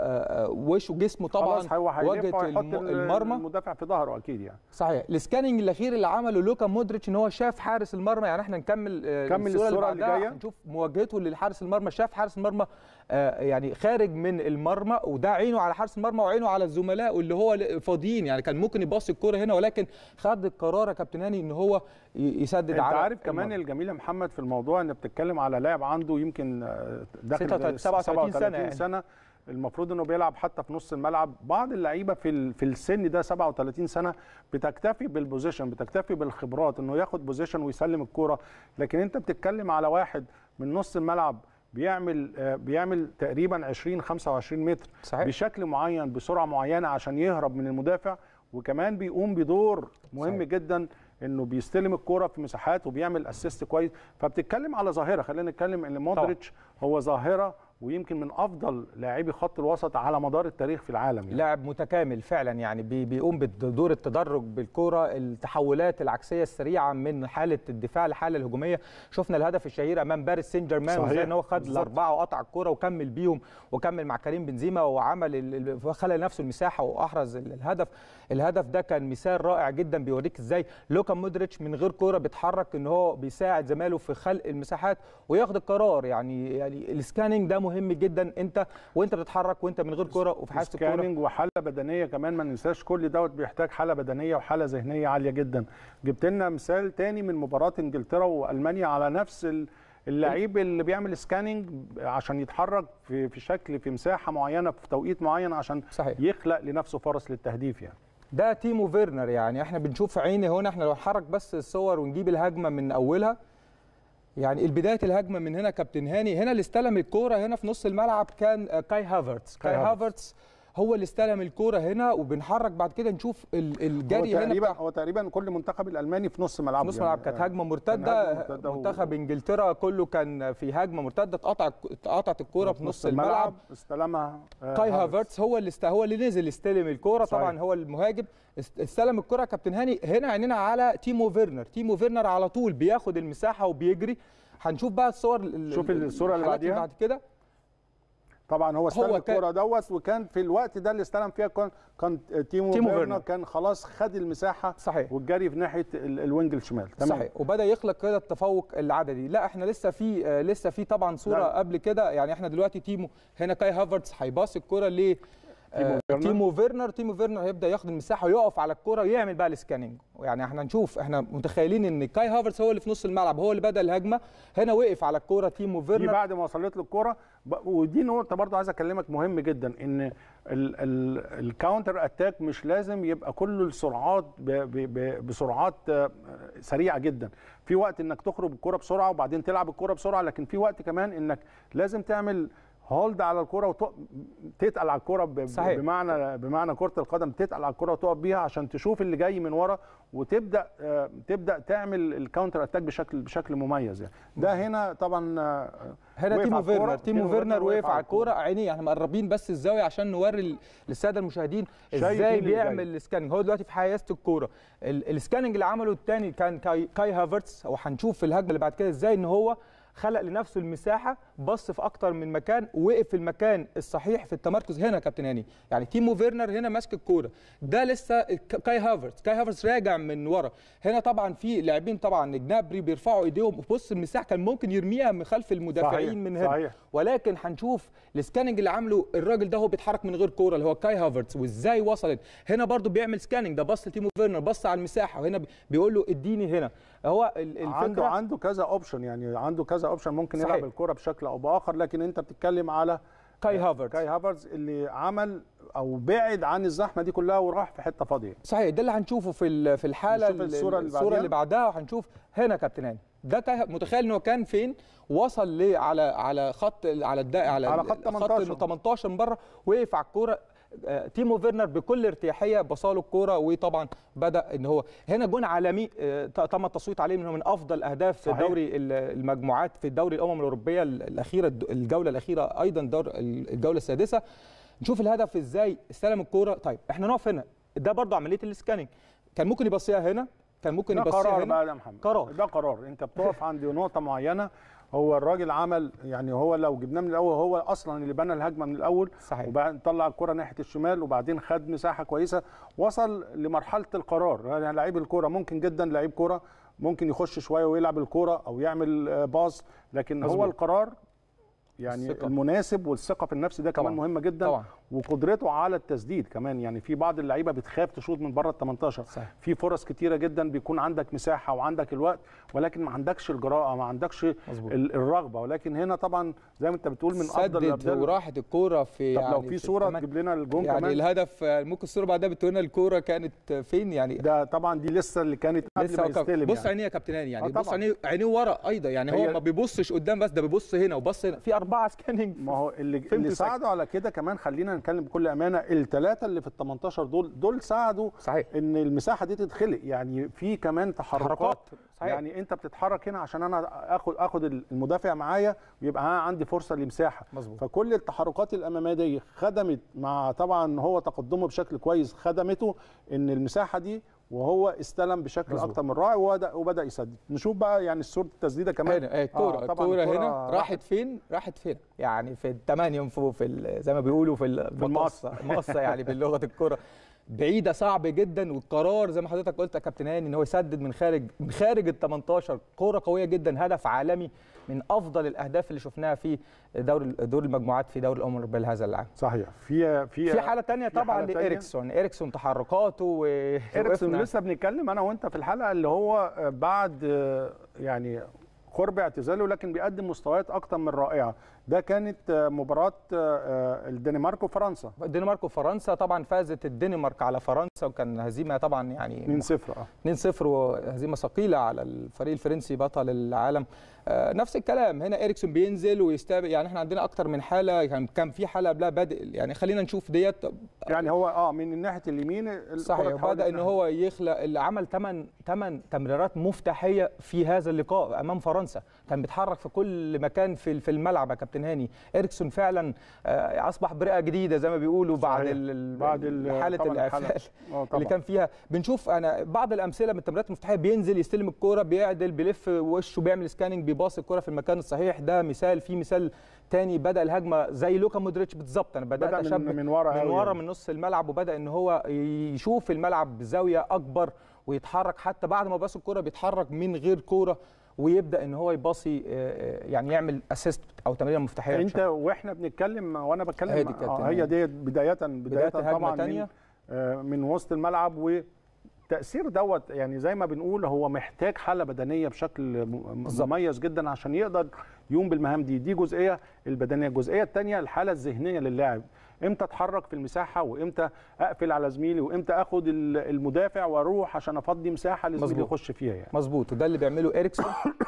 [SPEAKER 2] آه، وشه جسمه طبعا وجهه المرمى
[SPEAKER 1] المدافع في ظهره اكيد يعني
[SPEAKER 2] صحيح السكاننج الاخير اللي عمله لوكا مودريتش ان هو شاف حارس المرمى يعني احنا نكمل
[SPEAKER 1] كمل الصوره اللي جايه نشوف
[SPEAKER 2] مواجهته للحارس المرمى شاف حارس المرمى آه، يعني خارج من المرمى وده عينه على حارس المرمى وعينه على الزملاء اللي هو فاضيين يعني كان ممكن يباص
[SPEAKER 1] الكوره هنا ولكن خد القرار يا كابتن هاني ان هو يسدد انت على عارف كمان المرمى. الجميل يا محمد في الموضوع ان بتتكلم على لاعب عنده يمكن آه، داخل 37 سنه, يعني. سنة يعني. المفروض انه بيلعب حتى في نص الملعب بعض اللعيبه في في السن ده 37 سنه بتكتفي بالبوزيشن بتكتفي بالخبرات انه ياخد بوزيشن ويسلم الكوره لكن انت بتتكلم على واحد من نص الملعب بيعمل آه، بيعمل تقريبا 20 25 متر صحيح. بشكل معين بسرعه معينه عشان يهرب من المدافع وكمان بيقوم بدور مهم صحيح. جدا انه بيستلم الكوره في مساحات وبيعمل اسيست كويس فبتتكلم على ظاهره خلينا نتكلم ان مودريتش هو ظاهره ويمكن من افضل لاعبي خط الوسط على مدار التاريخ في العالم يعني. لاعب متكامل فعلا يعني بيقوم بدور
[SPEAKER 2] التدرج بالكوره التحولات العكسيه السريعه من حاله الدفاع للحاله الهجوميه شفنا الهدف الشهير امام باريس سان جيرمان وزي ان هو خد الاربعه وقطع الكوره وكمل بيهم وكمل مع كريم بنزيما وعمل خلى لنفسه المساحه واحرز الهدف الهدف ده كان مثال رائع جدا بيوريك ازاي لوكا مودريتش من غير كوره بيتحرك ان هو بيساعد زمايله في خلق المساحات وياخد القرار يعني يعني السكاننج ده مهم مهم جدا انت وانت
[SPEAKER 1] بتتحرك وانت من غير كوره وفي حاله الكوره وحاله بدنيه كمان ما ننساش كل دوت بيحتاج حاله بدنيه وحاله ذهنيه عاليه جدا جبت لنا مثال تاني من مباراه انجلترا والمانيا على نفس ال... اللعيب اللي بيعمل سكاننج عشان يتحرك في في شكل في مساحه معينه في توقيت معين عشان صحيح. يخلق لنفسه فرص للتهديف يعني ده تيمو فيرنر يعني احنا بنشوف عيني هنا احنا لو نحرك بس الصور ونجيب الهجمه من اولها
[SPEAKER 2] يعني البدايه الهجمه من هنا كابتن هاني هنا اللي استلم الكوره هنا في نص الملعب كان آه، كاي هافرتس كاي هافرتس هو اللي استلم الكوره هنا وبنحرك بعد كده نشوف الجري هو هنا تقريبا
[SPEAKER 1] هو تقريبا كل منتخب الالماني في نص ملعبه نص ملعب يعني كانت هجمه مرتده منتخب
[SPEAKER 2] انجلترا كله كان في هجمه مرتده اتقطع اتقطعت الكوره في نص الملعب, الملعب
[SPEAKER 1] استلمها آه، كاي
[SPEAKER 2] هافرتس هو اللي است... هو اللي نزل يستلم الكوره طبعا هو المهاجم استلم الكره كابتن هاني هنا عينينا على تيمو فيرنر تيمو فيرنر على طول بياخد المساحه وبيجري هنشوف بقى الصور
[SPEAKER 1] شوف الصوره اللي بعديها بعد كده طبعا هو استلم الكوره دوت وكان في الوقت ده اللي استلم فيها كان كان تيمو, تيمو فيرنر كان خلاص خد المساحه صحيح والجري في ناحيه الوينج الشمال تمام صحيح
[SPEAKER 2] وبدا يخلق كده التفوق العددي لا احنا لسه في آه، لسه في طبعا صوره لا. قبل كده يعني احنا دلوقتي تيمو هنا كاي هافرتس هيباص الكوره ل آه، تيمو فيرنر تيمو فيرنر هيبدا ياخد المساحه ويقف على الكوره ويعمل بقى السكاننج يعني احنا نشوف احنا متخيلين ان كاي هافرز هو اللي في نص الملعب هو اللي بدا الهجمه
[SPEAKER 1] هنا وقف على الكوره تيمو فيرنر دي بعد ما وصلت له الكوره ودي نقطه برضه عايز اكلمك مهم جدا ان الكاونتر اتاك مش لازم يبقى كل السرعات بسرعات آه، سريعه جدا في وقت انك تخرج الكوره بسرعه وبعدين تلعب الكوره بسرعه لكن في وقت كمان انك لازم تعمل هولد على الكره وتتقل على الكره ب... صحيح. بمعنى بمعنى كره القدم تتقل على الكره وتقف بيها عشان تشوف اللي جاي من ورا وتبدا آه، تبدا تعمل الكاونتر اتاك بشكل بشكل مميز يعني ده هنا طبعا آه، هنا تيمو فيرنر تيمو فيرنر وقف على الكوره عينيه
[SPEAKER 2] احنا مقربين بس الزاويه عشان نوري للساده المشاهدين ازاي بيعمل السكاننج هو دلوقتي في حيازه الكوره السكاننج اللي عمله الثاني كان كاي, كاي هافرتس وهنشوف في الهجمه اللي بعد كده ازاي ان هو خلق لنفسه المساحه بص في اكتر من مكان وقف في المكان الصحيح في التمركز هنا يا كابتن هاني يعني تيمو فيرنر هنا ماسك الكوره ده لسه كاي هافرز كاي هافرز راجع من ورا هنا طبعا في لاعبين طبعا جنابري بيرفعوا ايديهم بص المساحه كان ممكن يرميها من خلف المدافعين صحيح. من هنا صحيح. ولكن هنشوف السكاننج اللي عامله الراجل ده هو بيتحرك من غير كوره اللي هو كاي هافرز وازاي وصلت هنا برده بيعمل سكاننج ده بص لتيمو
[SPEAKER 1] فيرنر بص على المساحه وهنا بيقول له اديني هنا هو الفكره عنده عنده كذا اوبشن يعني عنده كذا اوبشن ممكن صحيح. يلعب الكره بشكل او باخر لكن انت بتتكلم على كاي هافرز كاي هافرز اللي عمل او بعد عن الزحمه دي كلها وراح في حته فاضيه
[SPEAKER 2] صحيح ده اللي هنشوفه في في الحاله الصوره اللي, الصورة اللي بعدها وهنشوف هنا كابتن هاني ده متخيل انه كان فين وصل ليه على على خط على الدائع على, على خط 18 خط 18 من بره وقف على الكوره تيمو فيرنر بكل ارتياحيه بصاله الكوره وطبعا بدا ان هو هنا جون عالمي آه، تم التصويت عليه انه من افضل اهداف صحيح. في دوري المجموعات في دوري الامم الاوروبيه الاخيره الجوله الاخيره ايضا دور الجوله السادسه نشوف الهدف ازاي استلم الكوره طيب احنا نقف هنا ده برضه عمليه السكاننج كان ممكن يبصيها هنا كان ممكن يبصيها هنا ده قرار بقى يا محمد
[SPEAKER 1] قرار ده قرار انت بتقف عند نقطه معينه هو الراجل عمل يعني هو لو جبناه من الاول هو اصلا اللي بنى الهجمه من الاول صحيح وبعدين طلع الكره ناحيه الشمال وبعدين خد مساحه كويسه وصل لمرحله القرار يعني لعيب الكره ممكن جدا لعيب كره ممكن يخش شويه ويلعب الكره او يعمل آه، باص لكن مزبوط. هو القرار يعني الثقة. المناسب والثقه في النفس ده كمان طبعا. مهمه جدا طبعا. وقدرته على التسديد كمان يعني في بعض اللعيبه بتخاف تشوط من بره ال 18 صحيح. في فرص كتيره جدا بيكون عندك مساحه وعندك الوقت ولكن ما عندكش الجراءه ما عندكش مزبوط. الرغبه ولكن هنا طبعا زي ما انت بتقول من افضل الابدال وراحت
[SPEAKER 2] الكوره في طب يعني لو في صوره تجيب لنا الجون يعني كمان. الهدف ممكن الصوره بعدها بتقول لنا الكوره كانت فين يعني
[SPEAKER 1] ده طبعا دي لسه اللي كانت قبل ما يستلم بص يعني. عينيه
[SPEAKER 2] يا كابتن يعني آه بص عينيه عينيه ورا ايضا يعني هو ما بيبصش قدام بس ده بيبص هنا وبص هنا
[SPEAKER 1] في اربعه سكاننج ما هو اللي, اللي ساعده على كده كمان خلينا هنتكلم بكل امانه الثلاثه اللي في ال 18 دول دول ساعدوا صحيح. ان المساحه دي تتخلق يعني في كمان تحركات صحيح. يعني انت بتتحرك هنا عشان انا اخد اخد المدافع معايا ويبقى انا عندي فرصه لمساحه مزبوط. فكل التحركات الاماميه دي خدمت مع طبعا هو تقدمه بشكل كويس خدمته ان المساحه دي وهو استلم بشكل مزبوط. اكتر من رائع وبدا يسدد نشوف بقى يعني صوره التسديده كمان هنا إيه، الكوره آه الكوره هنا راحت,
[SPEAKER 2] فين راحت فين يعني في الثمان في زي ما بيقولوا في المقصه المقصه يعني باللغه الكوره بعيده صعب جدا والقرار زي ما حضرتك قلت يا كابتن هاني ان هو يسدد من خارج من خارج ال 18 كوره قويه جدا هدف عالمي من افضل الاهداف اللي شفناها في دور دور المجموعات في دوري الامم الاوروبيه هذا العام صحيح في في في حاله ثانيه طبعا لاريكسون اريكسون تحركاته و...
[SPEAKER 1] اريكسون لسه بنتكلم انا وانت في الحلقه اللي هو بعد يعني قرب اعتزاله لكن بيقدم مستويات اكثر من رائعه ده كانت مباراه آه، آه، الدنمارك وفرنسا
[SPEAKER 2] الدنمارك وفرنسا طبعا فازت الدنمارك على فرنسا وكان هزيمه طبعا يعني 2-0 اه 2-0 وهزيمه ثقيله على الفريق الفرنسي بطل العالم آه، نفس الكلام هنا اريكسون بينزل ويستقبل يعني احنا عندنا اكتر من حاله كان يعني كان في حاله قبلها بادئ يعني خلينا نشوف ديت
[SPEAKER 1] يعني هو اه من ناحيه اليمين صحيح بدا ان هو
[SPEAKER 2] يخلق اللي عمل 8 8 تمريرات مفتاحيه في هذا اللقاء امام فرنسا كان بيتحرك في كل مكان في في الملعب يا كابتن كابتن هاني إريكسون فعلا آه، أصبح برئة جديده زي ما بيقولوا بعد بعد حالة الإعفاء آه، اللي كان فيها بنشوف أنا بعض الأمثلة من التمريرات المفتاحية بينزل يستلم الكورة بيعدل بيلف وشه بيعمل سكاننج بيباص الكورة في المكان الصحيح ده مثال في مثال تاني بدا الهجمه زي لوكا مودريتش بالظبط انا بدات بدأ من, من ورا من ورا يعني. من نص الملعب وبدا ان هو يشوف الملعب بزاويه اكبر ويتحرك حتى بعد ما باص الكوره بيتحرك من غير كوره ويبدا ان هو يباصي
[SPEAKER 1] آه، آه، يعني يعمل اسيست او تمريره مفتاحيه انت بشكل. واحنا بنتكلم وانا بتكلم هي دي, آه هي دي بدايه بدايه, بداية طبعا تانية. من, آه، من وسط الملعب و تأثير دوت يعني زي ما بنقول هو محتاج حالة بدنية بشكل مميز جدا عشان يقدر يقوم بالمهام دي دي جزئية البدنية الجزئية الثانية الحالة الذهنية للاعب امتى اتحرك في المساحه وامتى اقفل على زميلي وامتى اخد المدافع واروح عشان افضي مساحه لزميلي يخش فيها يعني مظبوط وده اللي بيعمله اريكسون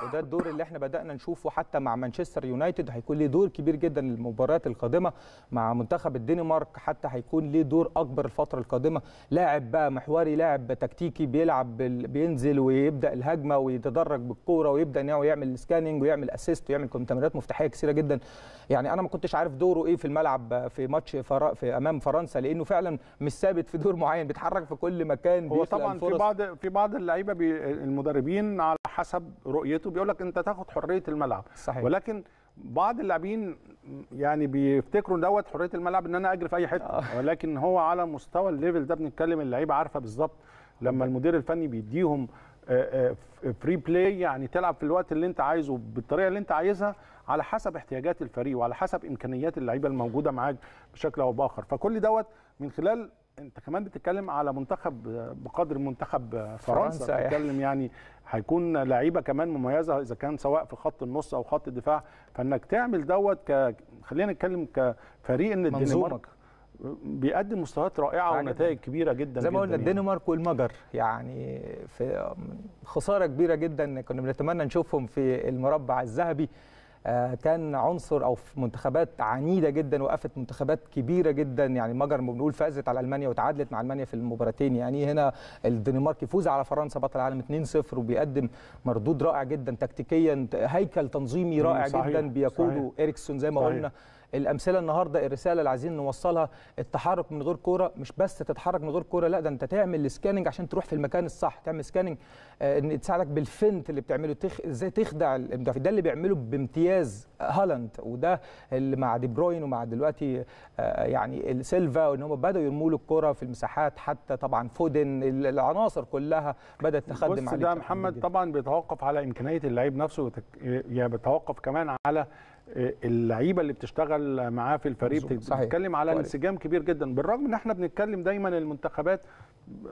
[SPEAKER 1] وده الدور اللي احنا بدانا
[SPEAKER 2] نشوفه حتى مع مانشستر يونايتد هيكون ليه دور كبير جدا المباريات القادمه مع منتخب الدنمارك حتى هيكون ليه دور اكبر الفتره القادمه لاعب بقى محوري لاعب تكتيكي بيلعب بينزل ويبدا الهجمه ويتدرج بالكوره ويبدا ان هو يعمل سكاننج ويعمل اسيست ويعمل تمريرات مفتاحيه كثيره جدا يعني انا ما كنتش عارف دوره ايه في الملعب في ماتش فر... في امام فرنسا لانه فعلا مش ثابت في دور معين بيتحرك في كل مكان هو طبعا الفرص. في بعض
[SPEAKER 1] في بعض اللعيبه بي... المدربين على حسب رؤيته بيقول لك انت تاخد حريه الملعب صحيح. ولكن بعض اللاعبين يعني بيفتكروا دوت حريه الملعب ان انا اجري في اي حته آه. ولكن هو على مستوى الليفل ده بنتكلم اللعيبه عارفه بالظبط لما المدير الفني بيديهم فري بلاي يعني تلعب في الوقت اللي انت عايزه بالطريقه اللي انت عايزها على حسب احتياجات الفريق وعلى حسب امكانيات اللعيبه الموجوده معاك بشكل او باخر فكل دوت من خلال انت كمان بتتكلم على منتخب بقدر منتخب فرنسا, فرنسا يعني. بتتكلم يعني هيكون لعيبه كمان مميزه اذا كان سواء في خط النص او خط الدفاع فانك تعمل دوت ك... خلينا نتكلم كفريق ان الدنمارك بيقدم مستويات رائعه ونتائج كبيره جدا زي ما قلنا يعني. الدنمارك يعني. والمجر
[SPEAKER 2] يعني في خساره كبيره جدا كنا بنتمنى نشوفهم في المربع الذهبي آه، كان عنصر او في منتخبات عنيده جدا وقفت منتخبات كبيره جدا يعني المجر بنقول فازت على المانيا وتعادلت مع المانيا في المباراتين يعني هنا الدنمارك يفوز على فرنسا بطل العالم 2-0 وبيقدم مردود رائع جدا تكتيكيا هيكل تنظيمي رائع صحيح. جدا بيقوده اريكسون زي ما قلنا الامثله النهارده الرساله اللي عايزين نوصلها التحرك من غير كوره مش بس تتحرك من غير كوره لا ده انت تعمل سكاننج عشان تروح في المكان الصح تعمل سكاننج آه، ان تساعدك بالفنت اللي بتعمله تخ... ازاي تخدع المدافع ده اللي بيعمله بامتياز هالاند وده اللي مع دي بروين ومع دلوقتي آه، يعني سيلفا وان هم بداوا يرموا له الكوره في المساحات حتى طبعا فودن العناصر كلها بدات
[SPEAKER 1] تخدم عليه بص ده محمد طبعا بيتوقف على امكانيه اللعيب نفسه وتك... يعني بيتوقف كمان على اللعيبه اللي بتشتغل معاه في الفريق بتتكلم على انسجام كبير جدا بالرغم ان احنا بنتكلم دايما المنتخبات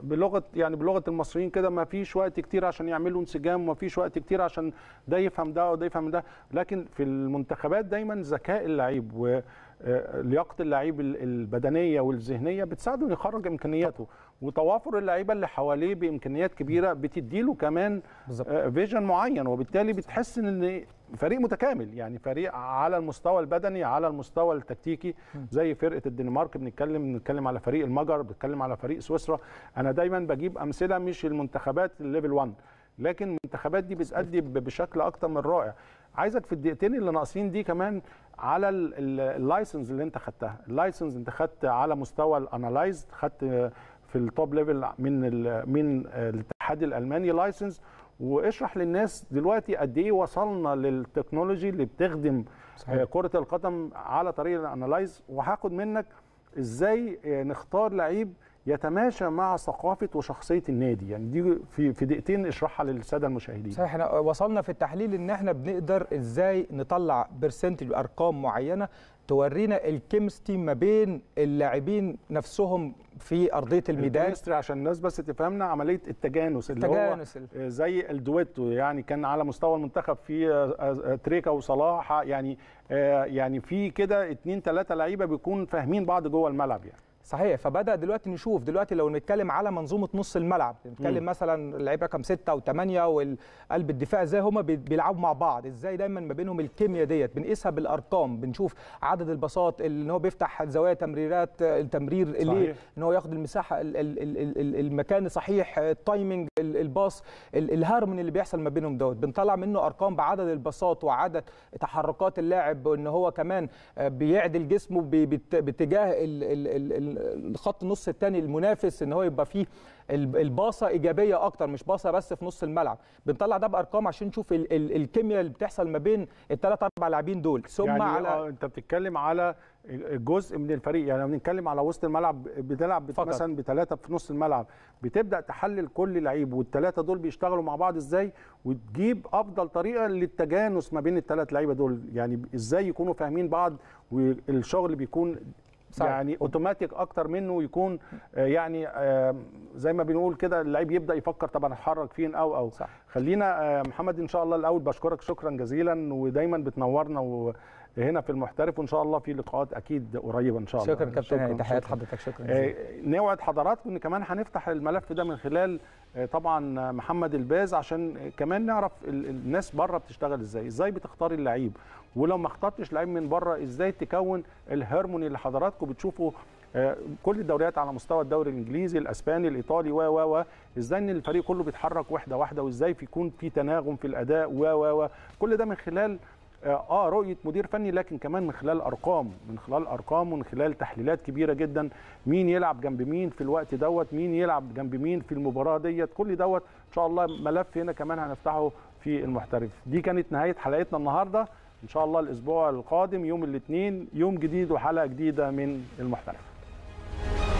[SPEAKER 1] بلغه يعني بلغه المصريين كده ما فيش وقت كتير عشان يعملوا انسجام وما فيش وقت كتير عشان ده يفهم ده وده يفهم ده لكن في المنتخبات دايما ذكاء اللعيب ولياقه آه، اللعيب البدنيه والذهنيه بتساعده يخرج امكانياته وتوافر اللعيبه اللي حواليه بامكانيات كبيره بتديله كمان آه، فيجن معين وبالتالي بتحس ان فريق متكامل يعني فريق على المستوى البدني على المستوى التكتيكي زي فرقه الدنمارك بنتكلم بنتكلم على فريق المجر بنتكلم على فريق سويسرا انا دايما بجيب امثله مش المنتخبات الليفل 1 لكن المنتخبات دي بتأدي بشكل اكتر من رائع عايزك في الدقيقتين اللي ناقصين دي كمان على اللايسنس اللي انت خدتها اللايسنس انت خدت على مستوى الانالايز خدت في التوب ليفل من من الاتحاد الالماني لايسنس واشرح للناس دلوقتي قد ايه وصلنا للتكنولوجي اللي بتخدم صحيح. آه، كره القدم على طريق الانالايز وهاخد منك ازاي آه، نختار لعيب يتماشى مع ثقافه وشخصيه النادي يعني دي في في دقيقتين اشرحها للساده المشاهدين
[SPEAKER 2] صحيح احنا وصلنا في التحليل ان احنا بنقدر ازاي نطلع برسنتج ارقام معينه تورينا الكيمستي ما بين
[SPEAKER 1] اللاعبين نفسهم في ارضيه الميدان عشان الناس بس تفهمنا عمليه التجانس, التجانس اللي هو زي الدويتو يعني كان على مستوى المنتخب في آه، آه، تريكا وصلاح يعني آه، يعني في كده اتنين تلاته لعيبه بيكون فاهمين بعض جوه الملعب يعني صحيح فبدا دلوقتي نشوف دلوقتي لو نتكلم على منظومه نص الملعب نتكلم م.
[SPEAKER 2] مثلا اللعيب رقم 6 و8 وقلب الدفاع ازاي هما بيلعبوا مع بعض ازاي دايما ما بينهم الكيمياء ديت بنقيسها بالارقام بنشوف عدد الباصات اللي هو بيفتح زوايا تمريرات التمرير اللي ان هو ياخد المساحه الـ الـ الـ الـ المكان الصحيح التايمنج الباص الهارمون اللي بيحصل ما بينهم دوت بنطلع منه ارقام بعدد الباصات وعدد تحركات اللاعب وان هو كمان بيعدل جسمه باتجاه الخط النص الثاني المنافس ان هو يبقى فيه الباصه ايجابيه اكتر مش باصه بس في نص الملعب بنطلع ده بارقام عشان نشوف ال ال الكيمياء اللي بتحصل ما بين
[SPEAKER 1] الثلاث اربع لاعبين دول ثم يعني على آه انت بتتكلم على جزء من الفريق يعني بنتكلم على وسط الملعب بتلعب فقط. مثلا بثلاثه في نص الملعب بتبدا تحلل كل لعيب والثلاثه دول بيشتغلوا مع بعض ازاي وتجيب افضل طريقه للتجانس ما بين الثلاث لعيبه دول يعني ازاي يكونوا فاهمين بعض والشغل بيكون صحيح. يعني اوتوماتيك اكتر منه يكون آه، يعني آه، زي ما بنقول كده اللعيب يبدا يفكر طب انا فين او او صح. خلينا آه، محمد ان شاء الله الاول بشكرك شكرا جزيلا ودايما بتنورنا و هنا في المحترف وان شاء الله في لقاءات اكيد قريبه ان شاء الله شكرا كابتن هاني يعني تحيات حضرتك شكرا آه، جزيلا نوعد حضراتكم ان كمان هنفتح الملف ده من خلال آه، طبعا محمد الباز عشان كمان نعرف الناس بره بتشتغل ازاي ازاي بتختار اللعيب ولو ما اخترتش لعيب من بره ازاي تكون الهرموني اللي حضراتكم بتشوفوا آه، كل الدوريات على مستوى الدوري الانجليزي الاسباني الايطالي و و و ازاي ان الفريق كله بيتحرك وحده واحده وازاي يكون في تناغم في الاداء و و و كل ده من خلال آه،, اه رؤيه مدير فني لكن كمان من خلال ارقام من خلال ارقام ومن خلال تحليلات كبيره جدا مين يلعب جنب مين في الوقت دوت مين يلعب جنب مين في المباراه ديت كل دوت ان شاء الله ملف هنا كمان هنفتحه في المحترف دي كانت نهايه حلقتنا النهارده ان شاء الله الاسبوع القادم يوم الاثنين يوم جديد وحلقه جديده من المحترف